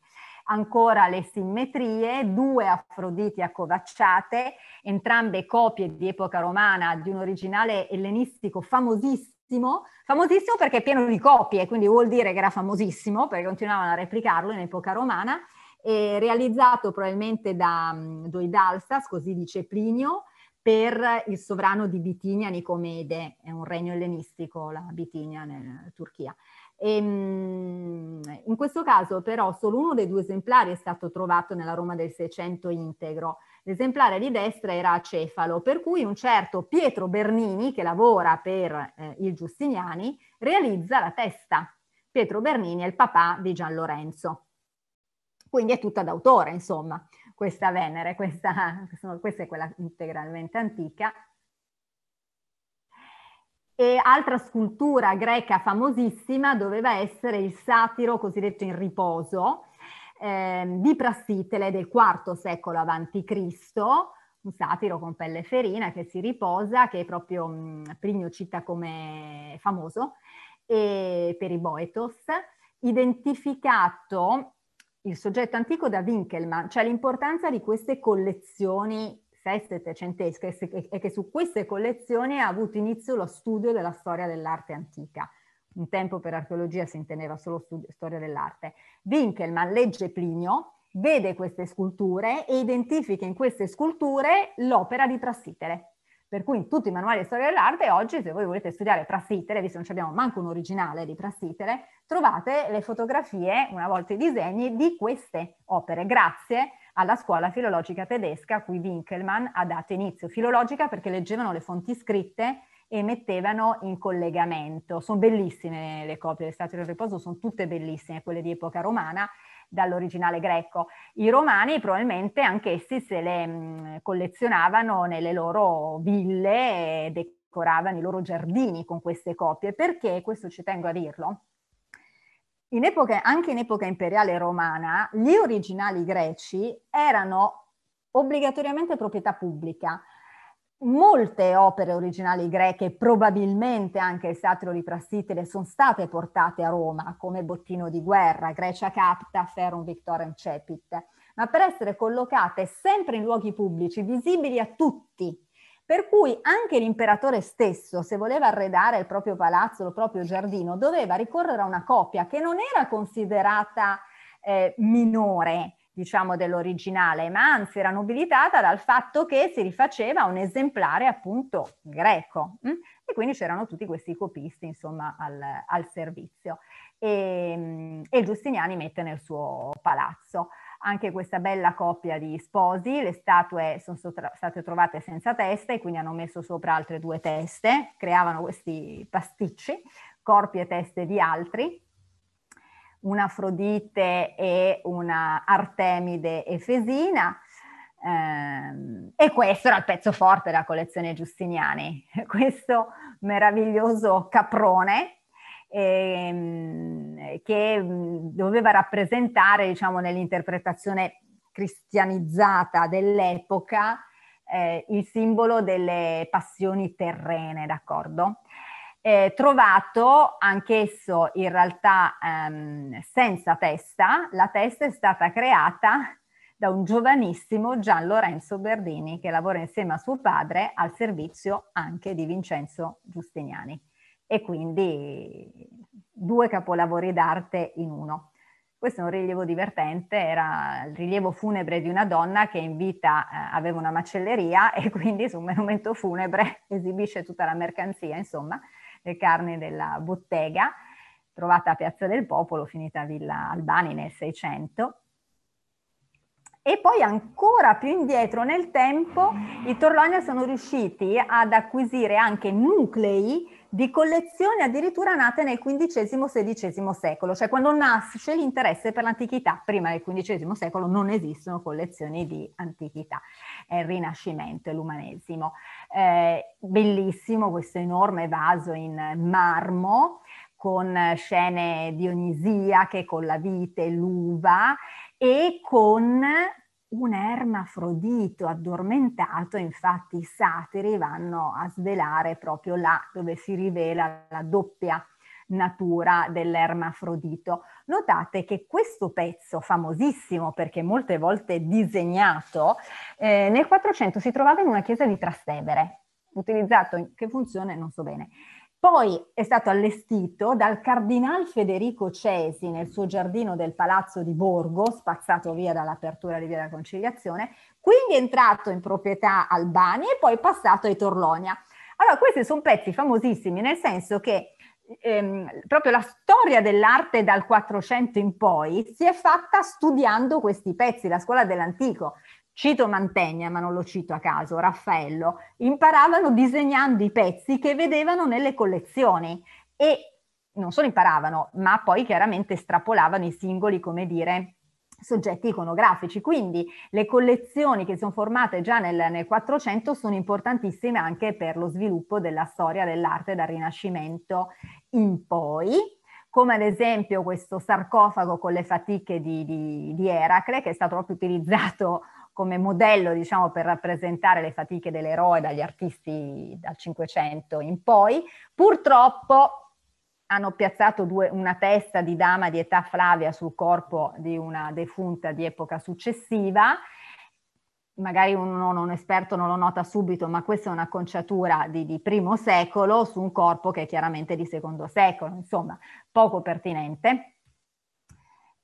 Ancora le simmetrie, due Afroditi accovacciate, entrambe copie di epoca romana di un originale ellenistico famosissimo famosissimo, famosissimo perché è pieno di copie, quindi vuol dire che era famosissimo perché continuavano a replicarlo in epoca romana, realizzato probabilmente da Doidalsas, così dice Plinio, per il sovrano di Bitinia Nicomede, è un regno ellenistico la Bitinia nella Turchia. E, in questo caso però solo uno dei due esemplari è stato trovato nella Roma del Seicento integro, L'esemplare di destra era a Cefalo, per cui un certo Pietro Bernini, che lavora per eh, il Giustiniani, realizza la testa. Pietro Bernini è il papà di Gian Lorenzo. Quindi è tutta d'autore, insomma, questa Venere, questa, questa è quella integralmente antica, e altra scultura greca famosissima doveva essere il satiro cosiddetto in riposo, eh, di Prassitele del IV secolo a.C., un satiro con pelle ferina che si riposa, che è proprio mh, mm, Plinio cita come famoso, e per i Boetos, identificato il soggetto antico da Winkelmann, cioè l'importanza di queste collezioni settecentesche e che su queste collezioni ha avuto inizio lo studio della storia dell'arte antica. Un tempo per archeologia si intendeva solo studi- storia dell'arte. Winkelmann legge Plinio, vede queste sculture e identifica in queste sculture l'opera di Prassitere. Per cui in tutti i manuali di storia dell'arte oggi, se voi volete studiare Prassitere, visto che non abbiamo manco un originale di Prassitere, trovate le fotografie, una volta i disegni, di queste opere, grazie alla scuola filologica tedesca a cui Winkelmann ha dato inizio. Filologica perché leggevano le fonti scritte e mettevano in collegamento. Sono bellissime le copie delle statue del riposo, sono tutte bellissime, quelle di epoca romana dall'originale greco. I romani probabilmente anch'essi se le mh, mm, collezionavano nelle loro ville e decoravano i loro giardini con queste copie, perché, questo ci tengo a dirlo, in epoca, anche in epoca imperiale romana gli originali greci erano obbligatoriamente proprietà pubblica, molte opere originali greche, probabilmente anche il Teatro di Prassitele, sono state portate a Roma come bottino di guerra, Grecia capta, Ferum Victorem Cepit, ma per essere collocate sempre in luoghi pubblici, visibili a tutti. Per cui anche l'imperatore stesso, se voleva arredare il proprio palazzo, il proprio giardino, doveva ricorrere a una copia che non era considerata eh, minore, diciamo dell'originale, ma anzi era nobilitata dal fatto che si rifaceva un esemplare appunto greco. Mm? E quindi c'erano tutti questi copisti insomma al, al servizio. E, ehm, e Giustiniani mette nel suo palazzo anche questa bella coppia di sposi, le statue sono state trovate senza testa e quindi hanno messo sopra altre due teste, creavano questi pasticci, corpi e teste di altri, un'Afrodite e una Artemide Efesina. Ehm, e questo era il pezzo forte della collezione Giustiniani, questo meraviglioso caprone ehm, che mm, doveva rappresentare, diciamo, nell'interpretazione cristianizzata dell'epoca, eh, il simbolo delle passioni terrene, d'accordo? eh, trovato anch'esso in realtà ehm, senza testa, la testa è stata creata da un giovanissimo Gian Lorenzo Berdini che lavora insieme a suo padre al servizio anche di Vincenzo Giustiniani. E quindi due capolavori d'arte in uno. Questo è un rilievo divertente, era il rilievo funebre di una donna che in vita eh, aveva una macelleria e quindi su un monumento funebre esibisce tutta la mercanzia, insomma le carni della bottega, trovata a Piazza del Popolo, finita a Villa Albani nel 600. E poi ancora più indietro nel tempo i Torlonia sono riusciti ad acquisire anche nuclei di collezioni addirittura nate nel XV-XVI secolo, cioè quando nasce l'interesse per l'antichità, prima del XV secolo non esistono collezioni di antichità, è il Rinascimento, è l'umanesimo. Eh, bellissimo questo enorme vaso in marmo con scene dionisiache, con la vite, l'uva e con un ermafrodito addormentato, infatti i satiri vanno a svelare proprio là dove si rivela la doppia natura dell'ermafrodito. Notate che questo pezzo, famosissimo perché molte volte disegnato, eh, nel 400 si trovava in una chiesa di Trastevere, utilizzato in che funzione non so bene. Poi è stato allestito dal cardinal Federico Cesi nel suo giardino del Palazzo di Borgo, spazzato via dall'apertura di Via della Conciliazione, quindi è entrato in proprietà Albani e poi è passato ai Torlonia. Allora, questi sono pezzi famosissimi, nel senso che ehm, proprio la storia dell'arte dal 400 in poi si è fatta studiando questi pezzi, la scuola dell'antico cito Mantegna, ma non lo cito a caso, Raffaello, imparavano disegnando i pezzi che vedevano nelle collezioni e non solo imparavano, ma poi chiaramente estrapolavano i singoli, come dire, soggetti iconografici. Quindi le collezioni che sono formate già nel, nel 400 sono importantissime anche per lo sviluppo della storia dell'arte dal Rinascimento in poi come ad esempio questo sarcofago con le fatiche di, di, di Eracle, che è stato proprio utilizzato come modello diciamo, per rappresentare le fatiche dell'eroe dagli artisti dal Cinquecento in poi. Purtroppo hanno piazzato due, una testa di dama di età Flavia sul corpo di una defunta di epoca successiva. Magari uno non esperto non lo nota subito, ma questa è un'acconciatura di, di primo secolo su un corpo che è chiaramente di secondo secolo, insomma, poco pertinente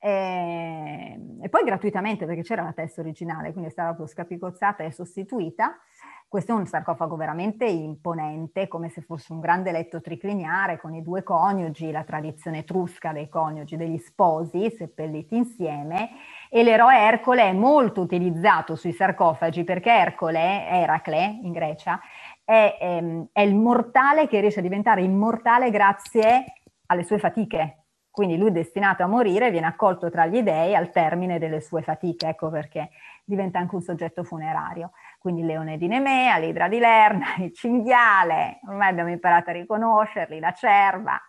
e, ehm, e poi gratuitamente perché c'era la testa originale, quindi è stata proprio scapicozzata e sostituita. Questo è un sarcofago veramente imponente, come se fosse un grande letto tricliniare con i due coniugi, la tradizione etrusca dei coniugi, degli sposi seppelliti insieme. E l'eroe Ercole è molto utilizzato sui sarcofagi perché Ercole, Eracle in Grecia, è, è, ehm, è il mortale che riesce a diventare immortale grazie alle sue fatiche, quindi lui destinato a morire viene accolto tra gli dei al termine delle sue fatiche, ecco perché diventa anche un soggetto funerario. Quindi il Leone di Nemea, l'Idra di Lerna, il cinghiale, ormai abbiamo imparato a riconoscerli, la cerva.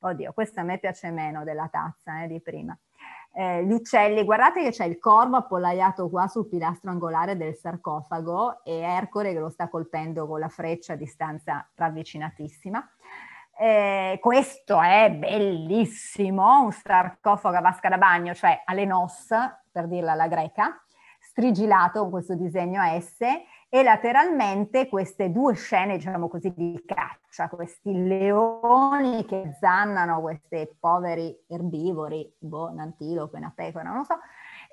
Oddio, questa a me piace meno della tazza eh, di prima. Eh, gli uccelli, guardate che c'è il corvo appollaiato qua sul pilastro angolare del sarcofago e Ercole che lo sta colpendo con la freccia a distanza ravvicinatissima. Eh, questo è bellissimo, un sarcofago a vasca da bagno, cioè Alenos, per dirla alla greca, strigilato con questo disegno S e lateralmente queste due scene, diciamo così, di caccia, questi leoni che zannano questi poveri erbivori, boh, un'antilope, una pecora, non lo so,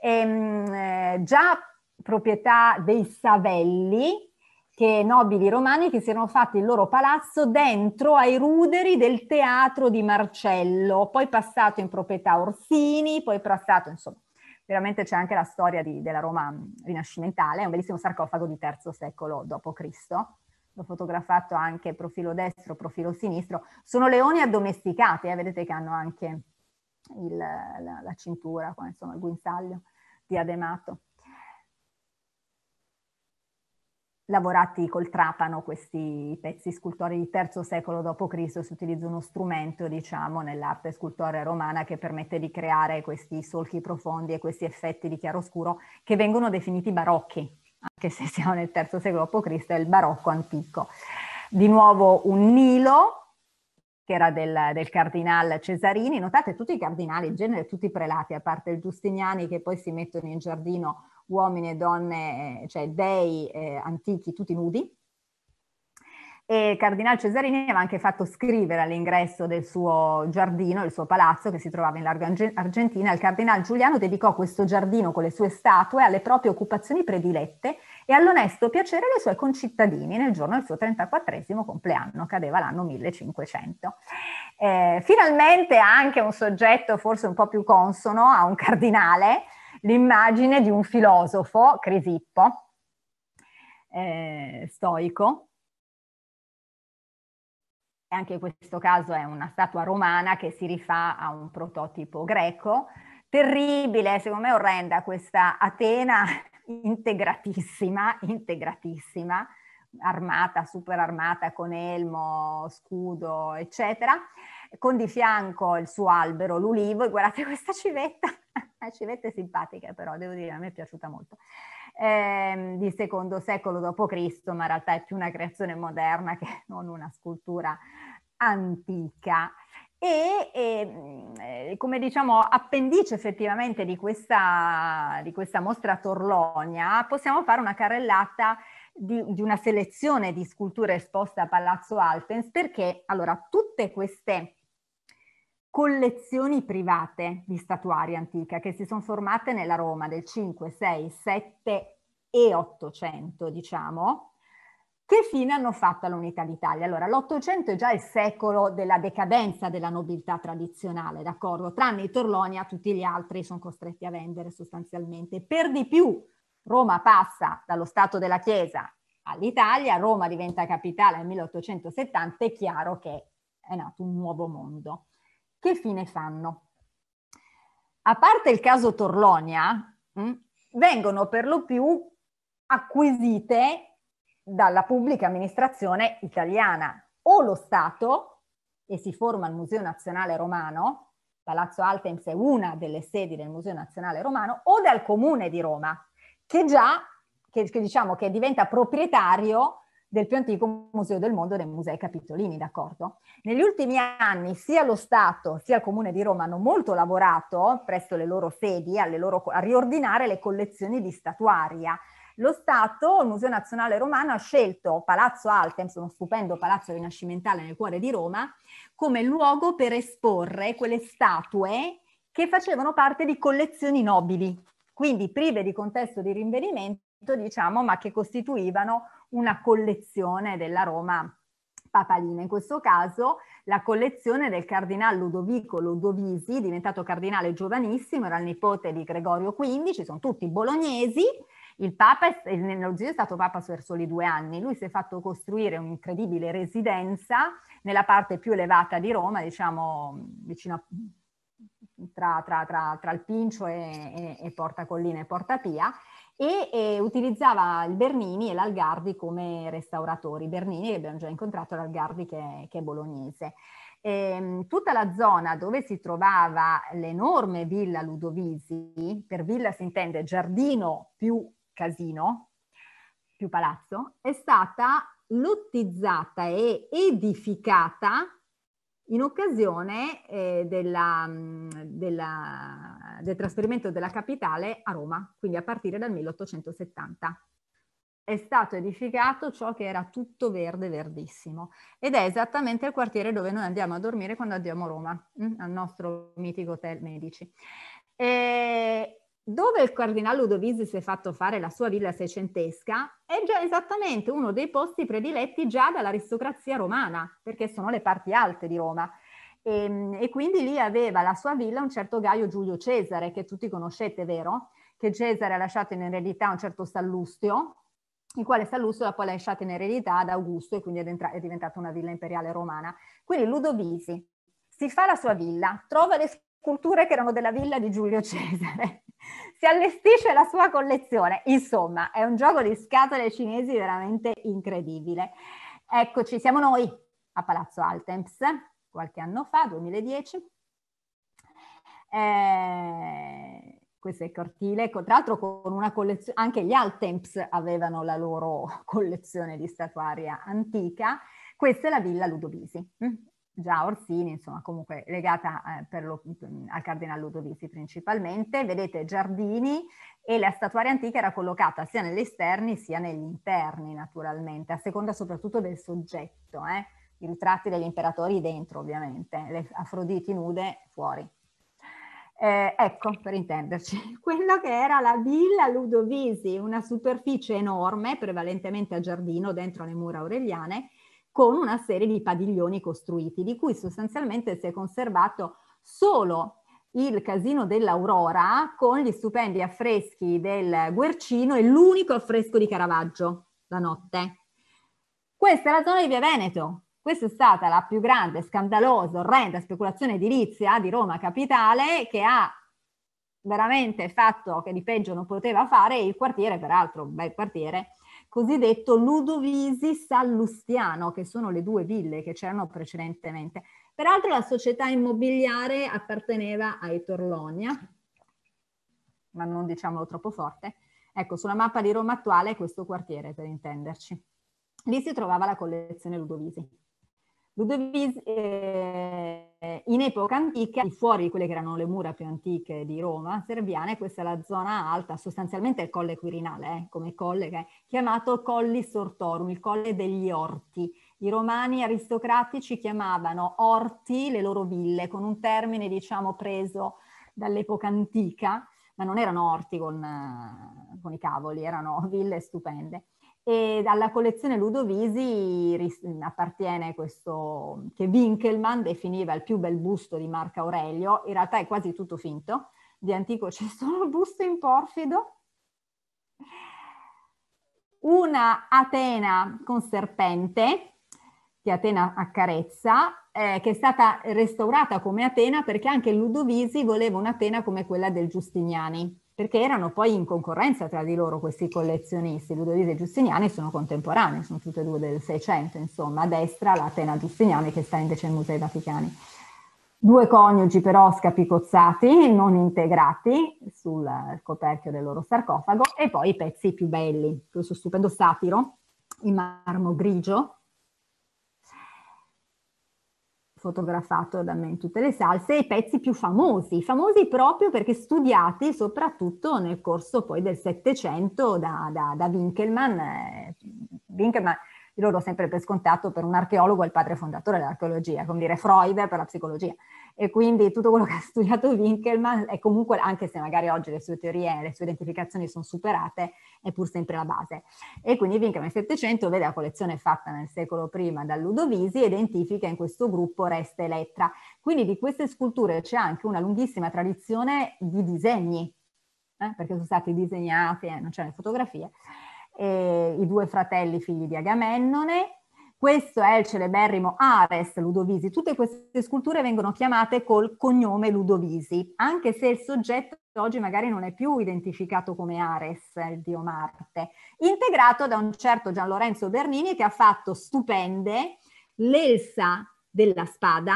e, ehm, eh, già proprietà dei Savelli, che nobili romani che si erano fatti il loro palazzo dentro ai ruderi del teatro di Marcello, poi passato in proprietà Orsini, poi passato, insomma, veramente c'è anche la storia di, della Roma rinascimentale, è un bellissimo sarcofago di terzo secolo d.C., l'ho fotografato anche profilo destro, profilo sinistro, sono leoni addomesticati, eh, vedete che hanno anche il, la, la, cintura, insomma il guinzaglio diademato. lavorati col trapano questi pezzi scultori di terzo secolo d.C. si utilizza uno strumento, diciamo, nell'arte scultorea romana che permette di creare questi solchi profondi e questi effetti di chiaroscuro che vengono definiti barocchi, anche se siamo nel terzo secolo d.C., è il barocco antico. Di nuovo un Nilo che era del, del cardinale Cesarini, notate tutti i cardinali, in genere tutti i prelati, a parte il Giustiniani che poi si mettono in giardino uomini e donne, eh, cioè dei eh, antichi tutti nudi. E il Cardinale Cesarini aveva anche fatto scrivere all'ingresso del suo giardino, il suo palazzo che si trovava in largo Argentina, il Cardinale Giuliano dedicò questo giardino con le sue statue alle proprie occupazioni predilette e all'onesto piacere dei suoi concittadini nel giorno del suo 34 compleanno, cadeva l'anno 1500. Eh, finalmente anche un soggetto forse un po' più consono a un cardinale l'immagine di un filosofo, Crisippo, eh, stoico, e anche in questo caso è una statua romana che si rifà a un prototipo greco. Terribile, secondo me orrenda questa Atena integratissima, integratissima, armata, super armata con elmo, scudo, eccetera con di fianco il suo albero, l'ulivo, e guardate questa civetta, la eh, civetta è simpatica però, devo dire, a me è piaciuta molto, eh, di secondo secolo d.C., ma in realtà è più una creazione moderna che non una scultura antica. E, e, eh, come diciamo appendice effettivamente di questa, di questa mostra Torlonia possiamo fare una carrellata di, di, una selezione di sculture esposte a Palazzo Alpens perché allora tutte queste collezioni private di statuaria antica che si sono formate nella Roma del 5, 6, 7 e 800, diciamo, che fine hanno fatto all'unità d'Italia? Allora, l'Ottocento è già il secolo della decadenza della nobiltà tradizionale, d'accordo? Tranne i Torlonia, tutti gli altri sono costretti a vendere sostanzialmente. Per di più, Roma passa dallo stato della Chiesa all'Italia, Roma diventa capitale nel 1870, è chiaro che è nato un nuovo mondo che fine fanno? A parte il caso Torlonia, mh, hm, vengono per lo più acquisite dalla pubblica amministrazione italiana o lo Stato, e si forma il Museo Nazionale Romano, Palazzo Altemps è una delle sedi del Museo Nazionale Romano, o dal Comune di Roma, che già, che, che diciamo che diventa proprietario del più antico museo del mondo dei Musei Capitolini, d'accordo? Negli ultimi anni sia lo Stato sia il Comune di Roma hanno molto lavorato presso le loro sedi loro, a riordinare le collezioni di statuaria. Lo Stato, il Museo Nazionale Romano, ha scelto Palazzo Altems, uno stupendo palazzo rinascimentale nel cuore di Roma, come luogo per esporre quelle statue che facevano parte di collezioni nobili, quindi prive di contesto di rinvenimento, diciamo, ma che costituivano una collezione della Roma papalina. In questo caso la collezione del cardinale Ludovico Ludovisi, diventato cardinale giovanissimo, era il nipote di Gregorio XV, sono tutti bolognesi. Il Papa, è, nello zio è stato Papa per soli due anni, lui si è fatto costruire un'incredibile residenza nella parte più elevata di Roma, diciamo vicino a tra, tra, tra, tra, il Pincio e, e, e Porta Collina e Porta Pia e eh, utilizzava il Bernini e l'Algardi come restauratori. Bernini che abbiamo già incontrato, l'Algardi che, che è bolognese. E, ehm, tutta la zona dove si trovava l'enorme villa Ludovisi, per villa si intende giardino più casino, più palazzo, è stata lottizzata e edificata in occasione eh, della, mm, della, del trasferimento della capitale a Roma, quindi a partire dal 1870. È stato edificato ciò che era tutto verde, verdissimo, ed è esattamente il quartiere dove noi andiamo a dormire quando andiamo a Roma, mh, mm, al nostro mitico Hotel Medici. E dove il cardinale Ludovisi si è fatto fare la sua villa seicentesca è già esattamente uno dei posti prediletti già dall'aristocrazia romana, perché sono le parti alte di Roma. E, ehm, e, quindi lì aveva la sua villa un certo Gaio Giulio Cesare, che tutti conoscete, vero? Che Cesare ha lasciato in eredità un certo Sallustio, il quale Sallustio l'ha poi lasciato in eredità ad Augusto e quindi è, entra- è diventata una villa imperiale romana. Quindi Ludovisi si fa la sua villa, trova le sculture che erano della villa di Giulio Cesare si allestisce la sua collezione. Insomma, è un gioco di scatole cinesi veramente incredibile. Eccoci, siamo noi a Palazzo Altemps, qualche anno fa, 2010. Eh, questo è il cortile, tra l'altro con una collezione, anche gli Altemps avevano la loro collezione di statuaria antica. Questa è la villa Ludovisi, mm? già Orsini, insomma comunque legata eh, per lo, al cardinale Ludovisi principalmente, vedete giardini e la statuaria antica era collocata sia negli esterni sia negli interni naturalmente, a seconda soprattutto del soggetto, eh? i ritratti degli imperatori dentro ovviamente, le Afroditi nude fuori. Eh, ecco, per intenderci, quello che era la villa Ludovisi, una superficie enorme, prevalentemente a giardino, dentro le mura aureliane, con una serie di padiglioni costruiti, di cui sostanzialmente si è conservato solo il Casino dell'Aurora con gli stupendi affreschi del Guercino e l'unico affresco di Caravaggio, la notte. Questa è la zona di Via Veneto. Questa è stata la più grande, scandalosa, orrenda speculazione edilizia di Roma capitale che ha veramente fatto che di peggio non poteva fare il quartiere, peraltro un bel quartiere, cosiddetto Ludovisi Sallustiano, che sono le due ville che c'erano precedentemente. Peraltro la società immobiliare apparteneva ai Torlonia, ma non diciamolo troppo forte. Ecco, sulla mappa di Roma attuale è questo quartiere, per intenderci. Lì si trovava la collezione Ludovisi. Ludovisi eh, in epoca antica, fuori di quelle che erano le mura più antiche di Roma, Serviane, questa è la zona alta, sostanzialmente il colle Quirinale, eh, come colle che è chiamato Colli Sortorum, il colle degli orti. I romani aristocratici chiamavano orti le loro ville, con un termine diciamo preso dall'epoca antica, ma non erano orti con, eh, con i cavoli, erano ville stupende e alla collezione Ludovisi appartiene questo che Winkelmann definiva il più bel busto di Marco Aurelio, in realtà è quasi tutto finto, di antico c'è solo il busto in porfido, una Atena con serpente, che Atena accarezza, eh, che è stata restaurata come Atena perché anche Ludovisi voleva un'Atena come quella del Giustiniani perché erano poi in concorrenza tra di loro questi collezionisti, Ludovico e Giustiniani sono contemporanei, sono tutti e due del Seicento, insomma, a destra l'Atena Giustiniani che sta invece ai Musei Vaticani. Due coniugi però scapicozzati, non integrati sul coperchio del loro sarcofago e poi i pezzi più belli, questo stupendo satiro in marmo grigio fotografato da me in tutte le salse, i pezzi più famosi, famosi proprio perché studiati soprattutto nel corso poi del Settecento da, da, da Winkelmann. Eh, Winkelmann io lo do sempre per scontato per un archeologo il padre fondatore dell'archeologia, come dire Freud per la psicologia. E quindi tutto quello che ha studiato Winkelmann è comunque, anche se magari oggi le sue teorie e le sue identificazioni sono superate, è pur sempre la base. E quindi Winkelmann nel Settecento vede la collezione fatta nel secolo prima da Ludovisi e identifica in questo gruppo Resta Elettra. Quindi di queste sculture c'è anche una lunghissima tradizione di disegni, eh? perché sono stati disegnati, eh? non c'erano fotografie eh, i due fratelli figli di Agamennone. Questo è il celeberrimo Ares Ludovisi. Tutte queste sculture vengono chiamate col cognome Ludovisi, anche se il soggetto oggi magari non è più identificato come Ares, il dio Marte, integrato da un certo Gian Lorenzo Bernini che ha fatto stupende l'Elsa della spada,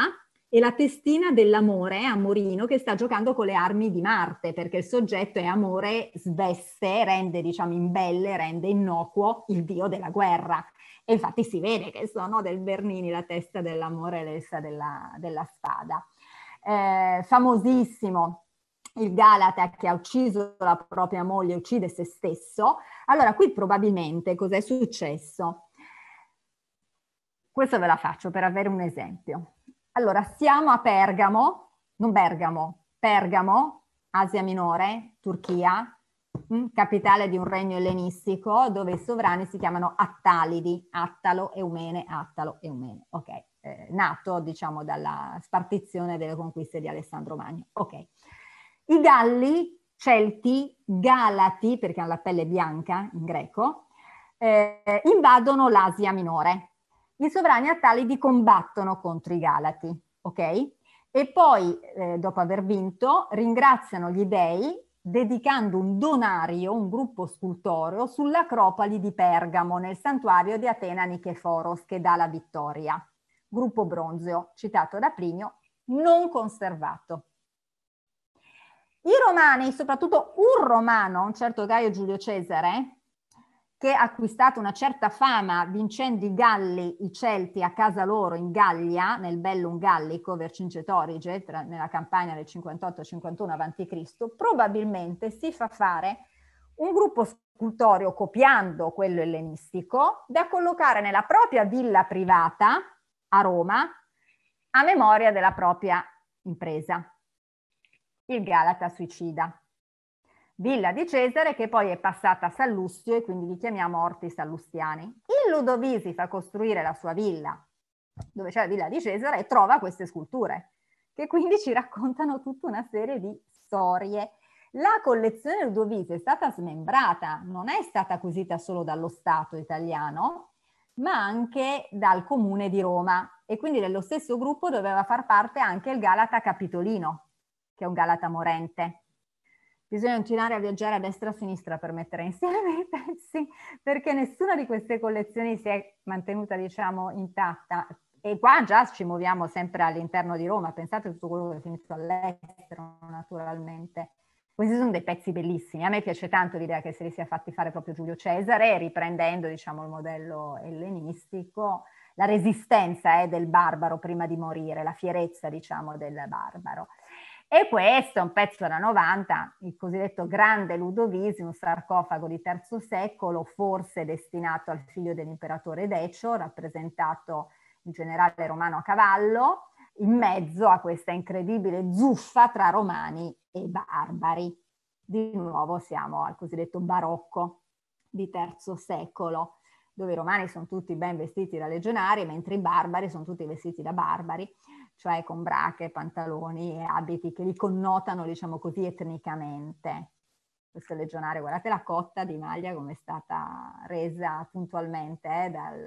e la testina dell'amore, Amorino, che sta giocando con le armi di Marte, perché il soggetto è amore, sveste, rende, diciamo, imbelle, rende innocuo il dio della guerra. E infatti si vede che sono del Bernini la testa dell'amore e l'essa della, della spada. Eh, famosissimo il Galata che ha ucciso la propria moglie, uccide se stesso. Allora, qui probabilmente cos'è successo? Questo ve la faccio per avere un esempio. Allora, siamo a Pergamo, non Bergamo, Pergamo, Asia Minore, Turchia, mm, capitale di un regno ellenistico dove i sovrani si chiamano Attalidi, Attalo, Eumene, Attalo, Eumene, ok, eh, nato diciamo dalla spartizione delle conquiste di Alessandro Magno, ok. I Galli, Celti, Galati, perché hanno la pelle bianca in greco, eh, invadono l'Asia Minore, i sovrani attalidi combattono contro i Galati, ok? E poi, eh, dopo aver vinto, ringraziano gli dei dedicando un donario, un gruppo scultoreo, sull'acropoli di Pergamo, nel santuario di Atena Nicheforos, che dà la vittoria. Gruppo bronzeo, citato da Plinio, non conservato. I romani, soprattutto un romano, un certo Gaio Giulio Cesare, che ha acquistato una certa fama vincendo i Galli, i Celti a casa loro in Gallia, nel Bellum Gallico, Vercingetorige, tra, nella campagna del 58-51 a.C., probabilmente si fa fare un gruppo scultorio copiando quello ellenistico da collocare nella propria villa privata a Roma a memoria della propria impresa. Il Galata suicida villa di Cesare che poi è passata a Sallustio e quindi li chiamiamo Orti Sallustiani. Il Ludovisi fa costruire la sua villa, dove c'è la villa di Cesare, e trova queste sculture, che quindi ci raccontano tutta una serie di storie. La collezione Ludovisi è stata smembrata, non è stata acquisita solo dallo Stato italiano, ma anche dal comune di Roma e quindi dello stesso gruppo doveva far parte anche il Galata Capitolino, che è un Galata morente. Bisogna continuare a viaggiare a destra e a sinistra per mettere insieme i pezzi, perché nessuna di queste collezioni si è mantenuta, diciamo, intatta. E qua già ci muoviamo sempre all'interno di Roma, pensate a tutto quello che è finito all'estero, naturalmente. Questi sono dei pezzi bellissimi, a me piace tanto l'idea che se li sia fatti fare proprio Giulio Cesare, riprendendo, diciamo, il modello ellenistico la resistenza eh, del barbaro prima di morire, la fierezza, diciamo, del barbaro. E questo è un pezzo da 90, il cosiddetto grande Ludoviso, un sarcofago di terzo secolo, forse destinato al figlio dell'imperatore Decio, rappresentato il generale romano a cavallo, in mezzo a questa incredibile zuffa tra romani e barbari. Di nuovo siamo al cosiddetto barocco di terzo secolo, dove i romani sono tutti ben vestiti da legionari, mentre i barbari sono tutti vestiti da barbari cioè con brache, pantaloni e abiti che li connotano, diciamo così, etnicamente. Questo legionario, guardate la cotta di maglia come è stata resa puntualmente eh, dal,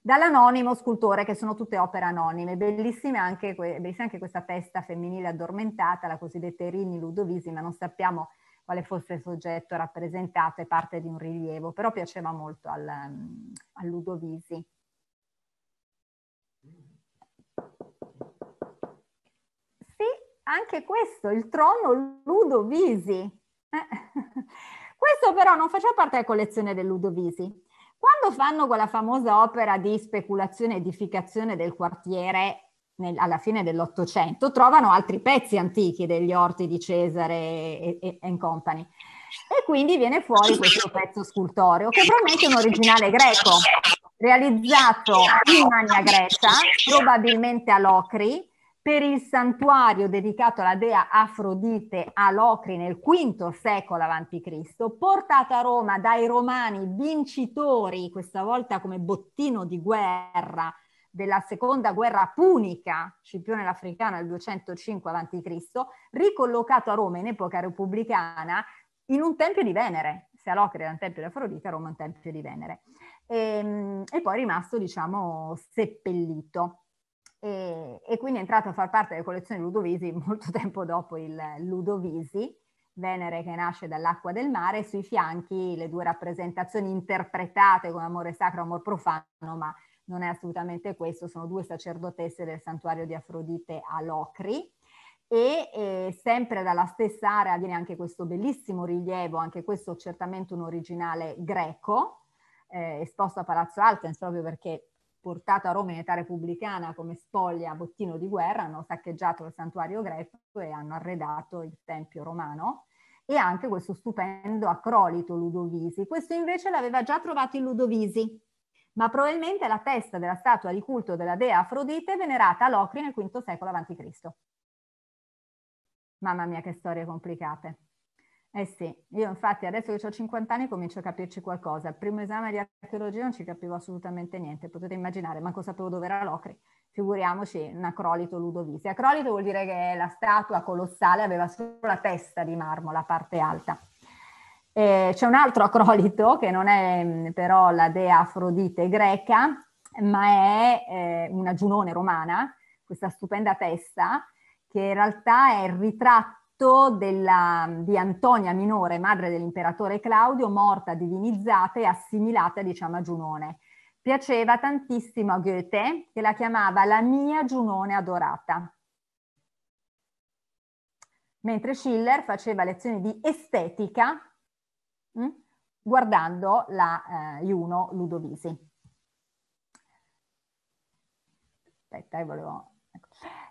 dall'anonimo scultore, che sono tutte opere anonime. Bellissima anche, bellissima anche questa testa femminile addormentata, la cosiddetta Irini Ludovisi, ma non sappiamo quale fosse il soggetto rappresentato è parte di un rilievo, però piaceva molto al, mm, a Ludovisi. anche questo, il trono Ludovisi. Eh. Questo però non faceva parte della collezione del Ludovisi. Quando fanno quella famosa opera di speculazione e edificazione del quartiere nel, alla fine dell'Ottocento, trovano altri pezzi antichi degli orti di Cesare e, e, Company. E quindi viene fuori questo pezzo scultoreo, che promette un originale greco, realizzato in Magna Grecia, probabilmente a Locri, per il santuario dedicato alla dea Afrodite a Locri nel V secolo a.C., portato a Roma dai romani vincitori, questa volta come bottino di guerra della seconda guerra punica, Scipione l'Africano nel 205 a.C., ricollocato a Roma in epoca repubblicana in un tempio di Venere. Se a Locri era un tempio di Afrodite, a Roma un tempio di Venere. E, ehm, e poi rimasto, diciamo, seppellito e, e, quindi è entrato a far parte delle collezioni Ludovisi molto tempo dopo il Ludovisi, Venere che nasce dall'acqua del mare, sui fianchi le due rappresentazioni interpretate come amore sacro e amor profano, ma non è assolutamente questo, sono due sacerdotesse del santuario di Afrodite a Locri e eh, sempre dalla stessa area viene anche questo bellissimo rilievo, anche questo certamente un originale greco, eh, esposto a Palazzo Altens proprio perché portato a Roma in età repubblicana come spoglia bottino di guerra, hanno saccheggiato il santuario greco e hanno arredato il tempio romano e anche questo stupendo acrolito Ludovisi. Questo invece l'aveva già trovato in Ludovisi, ma probabilmente la testa della statua di culto della dea Afrodite venerata a Locri nel V secolo a.C. Mamma mia che storie complicate. Eh sì, io infatti adesso che ho 50 anni comincio a capirci qualcosa. Al primo esame di archeologia non ci capivo assolutamente niente, potete immaginare, manco sapevo dove era Locri. Figuriamoci un acrolito ludovisi. Acrolito vuol dire che la statua colossale aveva solo la testa di marmo, la parte alta. E eh, c'è un altro acrolito che non è mm, però la dea Afrodite greca, ma è eh, una giunone romana, questa stupenda testa, che in realtà è il ritratto scritto della, di Antonia Minore, madre dell'imperatore Claudio, morta divinizzata e assimilata diciamo, a Giunone. Piaceva tantissimo a Goethe che la chiamava la mia Giunone adorata. Mentre Schiller faceva lezioni di estetica mh, hm, guardando la eh, Juno Ludovisi. Aspetta, eh, volevo... Ecco.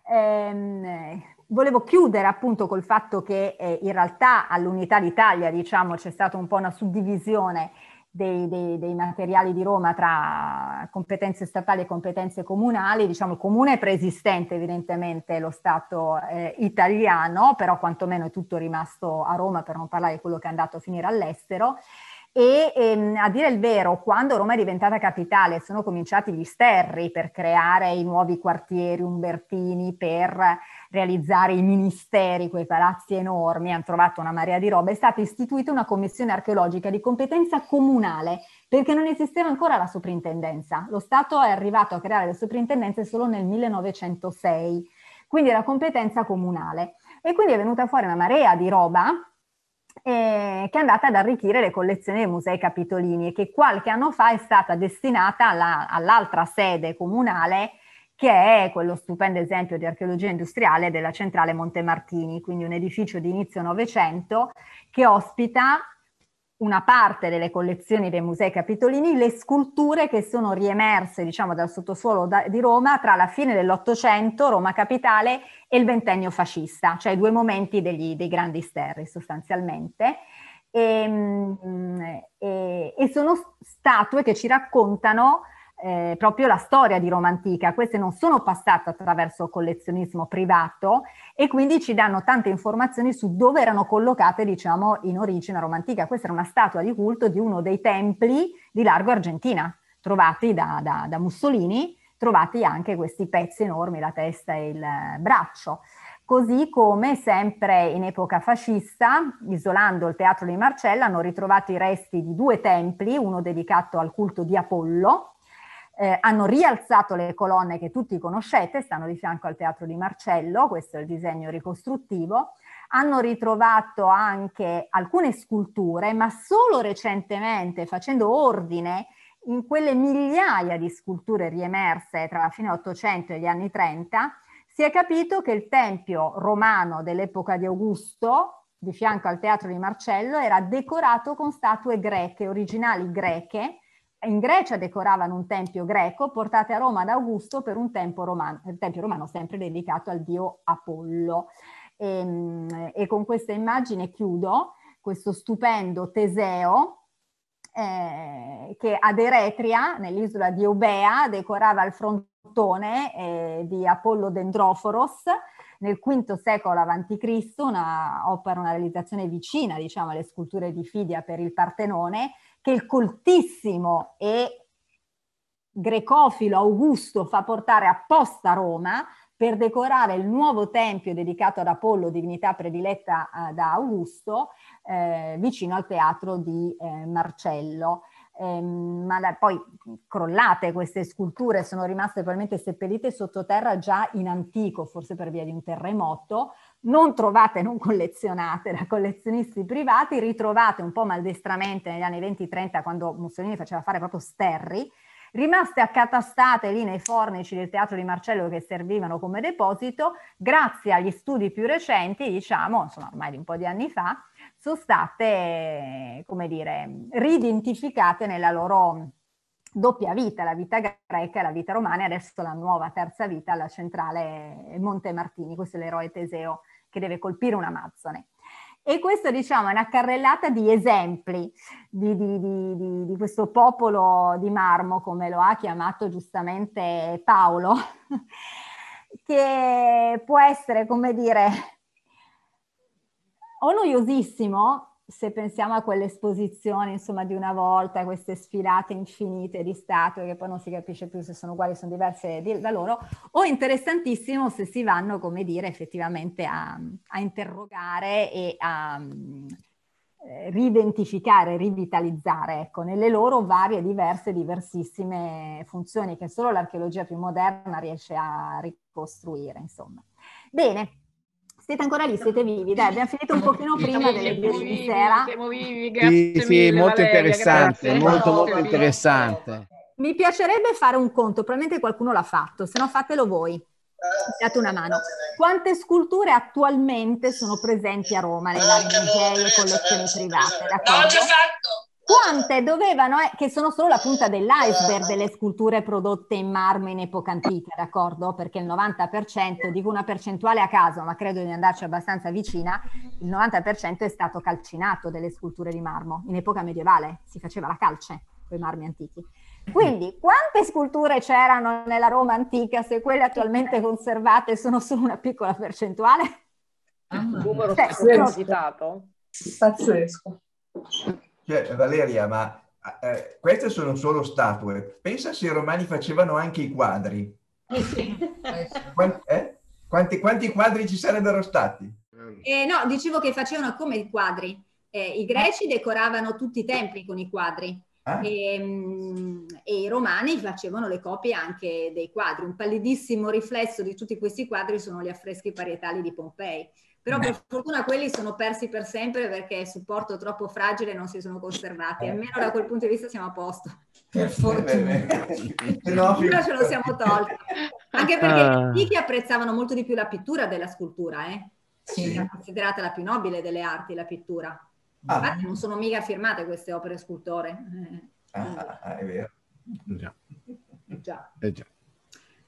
Ehm, volevo chiudere appunto col fatto che eh, in realtà all'Unità d'Italia, diciamo, c'è stata un po' una suddivisione dei, dei, dei, materiali di Roma tra competenze statali e competenze comunali, diciamo il comune è preesistente evidentemente lo Stato eh, italiano, però quantomeno è tutto rimasto a Roma per non parlare di quello che è andato a finire all'estero e ehm, a dire il vero, quando Roma è diventata capitale sono cominciati gli sterri per creare i nuovi quartieri umbertini, per realizzare i ministeri, quei palazzi enormi, hanno trovato una marea di roba, è stata istituita una commissione archeologica di competenza comunale perché non esisteva ancora la soprintendenza. Lo Stato è arrivato a creare le soprintendenze solo nel 1906, quindi era competenza comunale. E quindi è venuta fuori una marea di roba che è andata ad arricchire le collezioni dei musei capitolini e che qualche anno fa è stata destinata alla, all'altra sede comunale che è quello stupendo esempio di archeologia industriale della centrale Montemartini, quindi un edificio di inizio Novecento che ospita una parte delle collezioni dei musei capitolini, le sculture che sono riemerse diciamo, dal sottosuolo da, di Roma tra la fine dell'Ottocento, Roma capitale, e il ventennio fascista, cioè i due momenti degli, dei grandi sterri sostanzialmente e, ehm, e, eh, e sono statue che ci raccontano eh, proprio la storia di Roma antica. Queste non sono passate attraverso collezionismo privato e quindi ci danno tante informazioni su dove erano collocate, diciamo, in origine a Roma antica. Questa era una statua di culto di uno dei templi di largo Argentina, trovati da, da, da Mussolini, trovati anche questi pezzi enormi, la testa e il braccio. Così come sempre in epoca fascista, isolando il teatro di Marcella, hanno ritrovato i resti di due templi, uno dedicato al culto di Apollo, eh, hanno rialzato le colonne che tutti conoscete, stanno di fianco al teatro di Marcello, questo è il disegno ricostruttivo, hanno ritrovato anche alcune sculture, ma solo recentemente, facendo ordine in quelle migliaia di sculture riemerse tra la fine 800 e gli anni 30, si è capito che il tempio romano dell'epoca di Augusto, di fianco al teatro di Marcello, era decorato con statue greche, originali greche. In Grecia decoravano un tempio greco, portate a Roma da Augusto per un tempio romano, il tempio romano sempre dedicato al dio Apollo. E, ehm, e con questa immagine chiudo questo stupendo Teseo, eh, che ad Eretria, nell'isola di Eubea, decorava il fronte eh, di Apollo Dendroforos nel V secolo a.C., una opera, una realizzazione vicina diciamo, alle sculture di Fidia per il Partenone, che il coltissimo e grecofilo Augusto fa portare apposta a Roma per decorare il nuovo tempio dedicato ad Apollo, divinità prediletta eh, da Augusto, eh, vicino al teatro di eh, Marcello ehm, ma la, poi crollate queste sculture, sono rimaste probabilmente seppellite sottoterra già in antico, forse per via di un terremoto, non trovate, non collezionate da collezionisti privati, ritrovate un po' maldestramente negli anni 20-30 quando Mussolini faceva fare proprio sterri, rimaste accatastate lì nei fornici del teatro di Marcello che servivano come deposito, grazie agli studi più recenti, diciamo, insomma ormai di un po' di anni fa, sono state, come dire, ridentificate nella loro doppia vita, la vita greca e la vita romana, e adesso la nuova terza vita la centrale Monte Martini, questo è l'eroe Teseo che deve colpire un'Amazzone. E questo diciamo è una carrellata di esempi di, di, di, di, questo popolo di marmo, come lo ha chiamato giustamente Paolo, che può essere, come dire, o noiosissimo, se pensiamo a quell'esposizione, insomma, di una volta, queste sfilate infinite di statue che poi non si capisce più se sono uguali, sono diverse da loro, o interessantissimo se si vanno, come dire, effettivamente a, a interrogare e a eh, ridentificare, rivitalizzare, ecco, nelle loro varie, diverse, diversissime funzioni che solo l'archeologia più moderna riesce a ricostruire, insomma. Bene, siete ancora lì, siete vivi, dai, abbiamo finito un pochino prima delle 10 di sera. Siamo vivi, grazie sì, mille, sì, molto Valeria, interessante, grazie. molto molto interessante. Mi piacerebbe fare un conto, probabilmente qualcuno l'ha fatto, se no fatelo voi. Date una mano. Quante sculture attualmente sono presenti a Roma nelle musei e collezioni private? No, ho già fatto quante dovevano, eh, che sono solo la punta dell'iceberg delle sculture prodotte in marmo in epoca antica, d'accordo? Perché il 90%, dico una percentuale a caso, ma credo di andarci abbastanza vicina, il 90% è stato calcinato delle sculture di marmo. In epoca medievale si faceva la calce con i marmi antichi. Quindi, quante sculture c'erano nella Roma antica se quelle attualmente conservate sono solo una piccola percentuale? un ah, numero cioè, pazzesco. Pazzesco. Cioè, Valeria, ma eh, eh, queste sono solo statue. Pensa se i romani facevano anche i quadri. Eh quanti, eh? quanti, quanti, quadri ci sarebbero stati? Eh, eh no, dicevo che facevano come i quadri. I greci decoravano tutti i templi con i quadri. Ah. E, ehm, e, i romani facevano le copie anche dei quadri. Un pallidissimo riflesso di tutti questi quadri sono gli affreschi parietali di Pompei. Però Beh. per fortuna quelli sono persi per sempre perché il supporto troppo fragile non si sono conservati, eh. almeno da quel punto di vista siamo a posto. Per fortuna. no, però ce lo siamo tolti. Anche perché uh. Ah. gli antichi apprezzavano molto di più la pittura della scultura, eh? Sì. È considerata la più nobile delle arti, la pittura. Ah. Infatti non sono mica firmate queste opere scultore. Ah, ah, ah è vero. Già. Già. Eh già.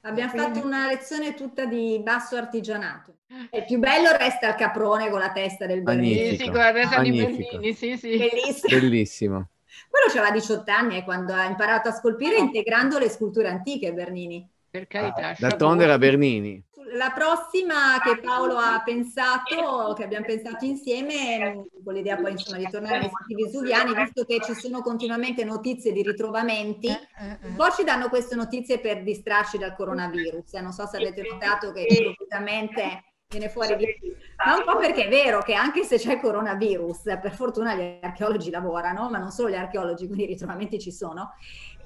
Abbiamo Quindi... fatto una lezione tutta di basso artigianato. Il più bello resta il caprone con la testa del Bernini. Sì, con la testa di Bernini, sì, sì. Bellissimo. Bellissimo. Quello c'aveva 18 anni e eh, quando ha imparato a scolpire integrando le sculture antiche Bernini. Per carità. Ah, D'altronde era Bernini. La prossima che Paolo ha pensato, che abbiamo pensato insieme, con l'idea poi insomma di tornare ai siti vesuviani, visto che ci sono continuamente notizie di ritrovamenti, eh, eh, un po' ci danno queste notizie per distrarci dal coronavirus. Non so se avete notato che improvvisamente viene fuori di più. Ma un po' perché è vero che anche se c'è coronavirus, per fortuna gli archeologi lavorano, ma non solo gli archeologi, quindi i ritrovamenti ci sono.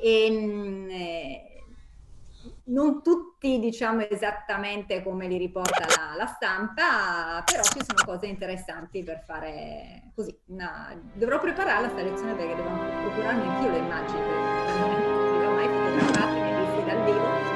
E, ehm, eh, non tutti diciamo esattamente come li riporta la, la, stampa, però ci sono cose interessanti per fare così. Una... Dovrò preparare la selezione perché devo procurarmi anch'io le immagini, perché non le ho mai fotografate, ne ho viste dal vivo.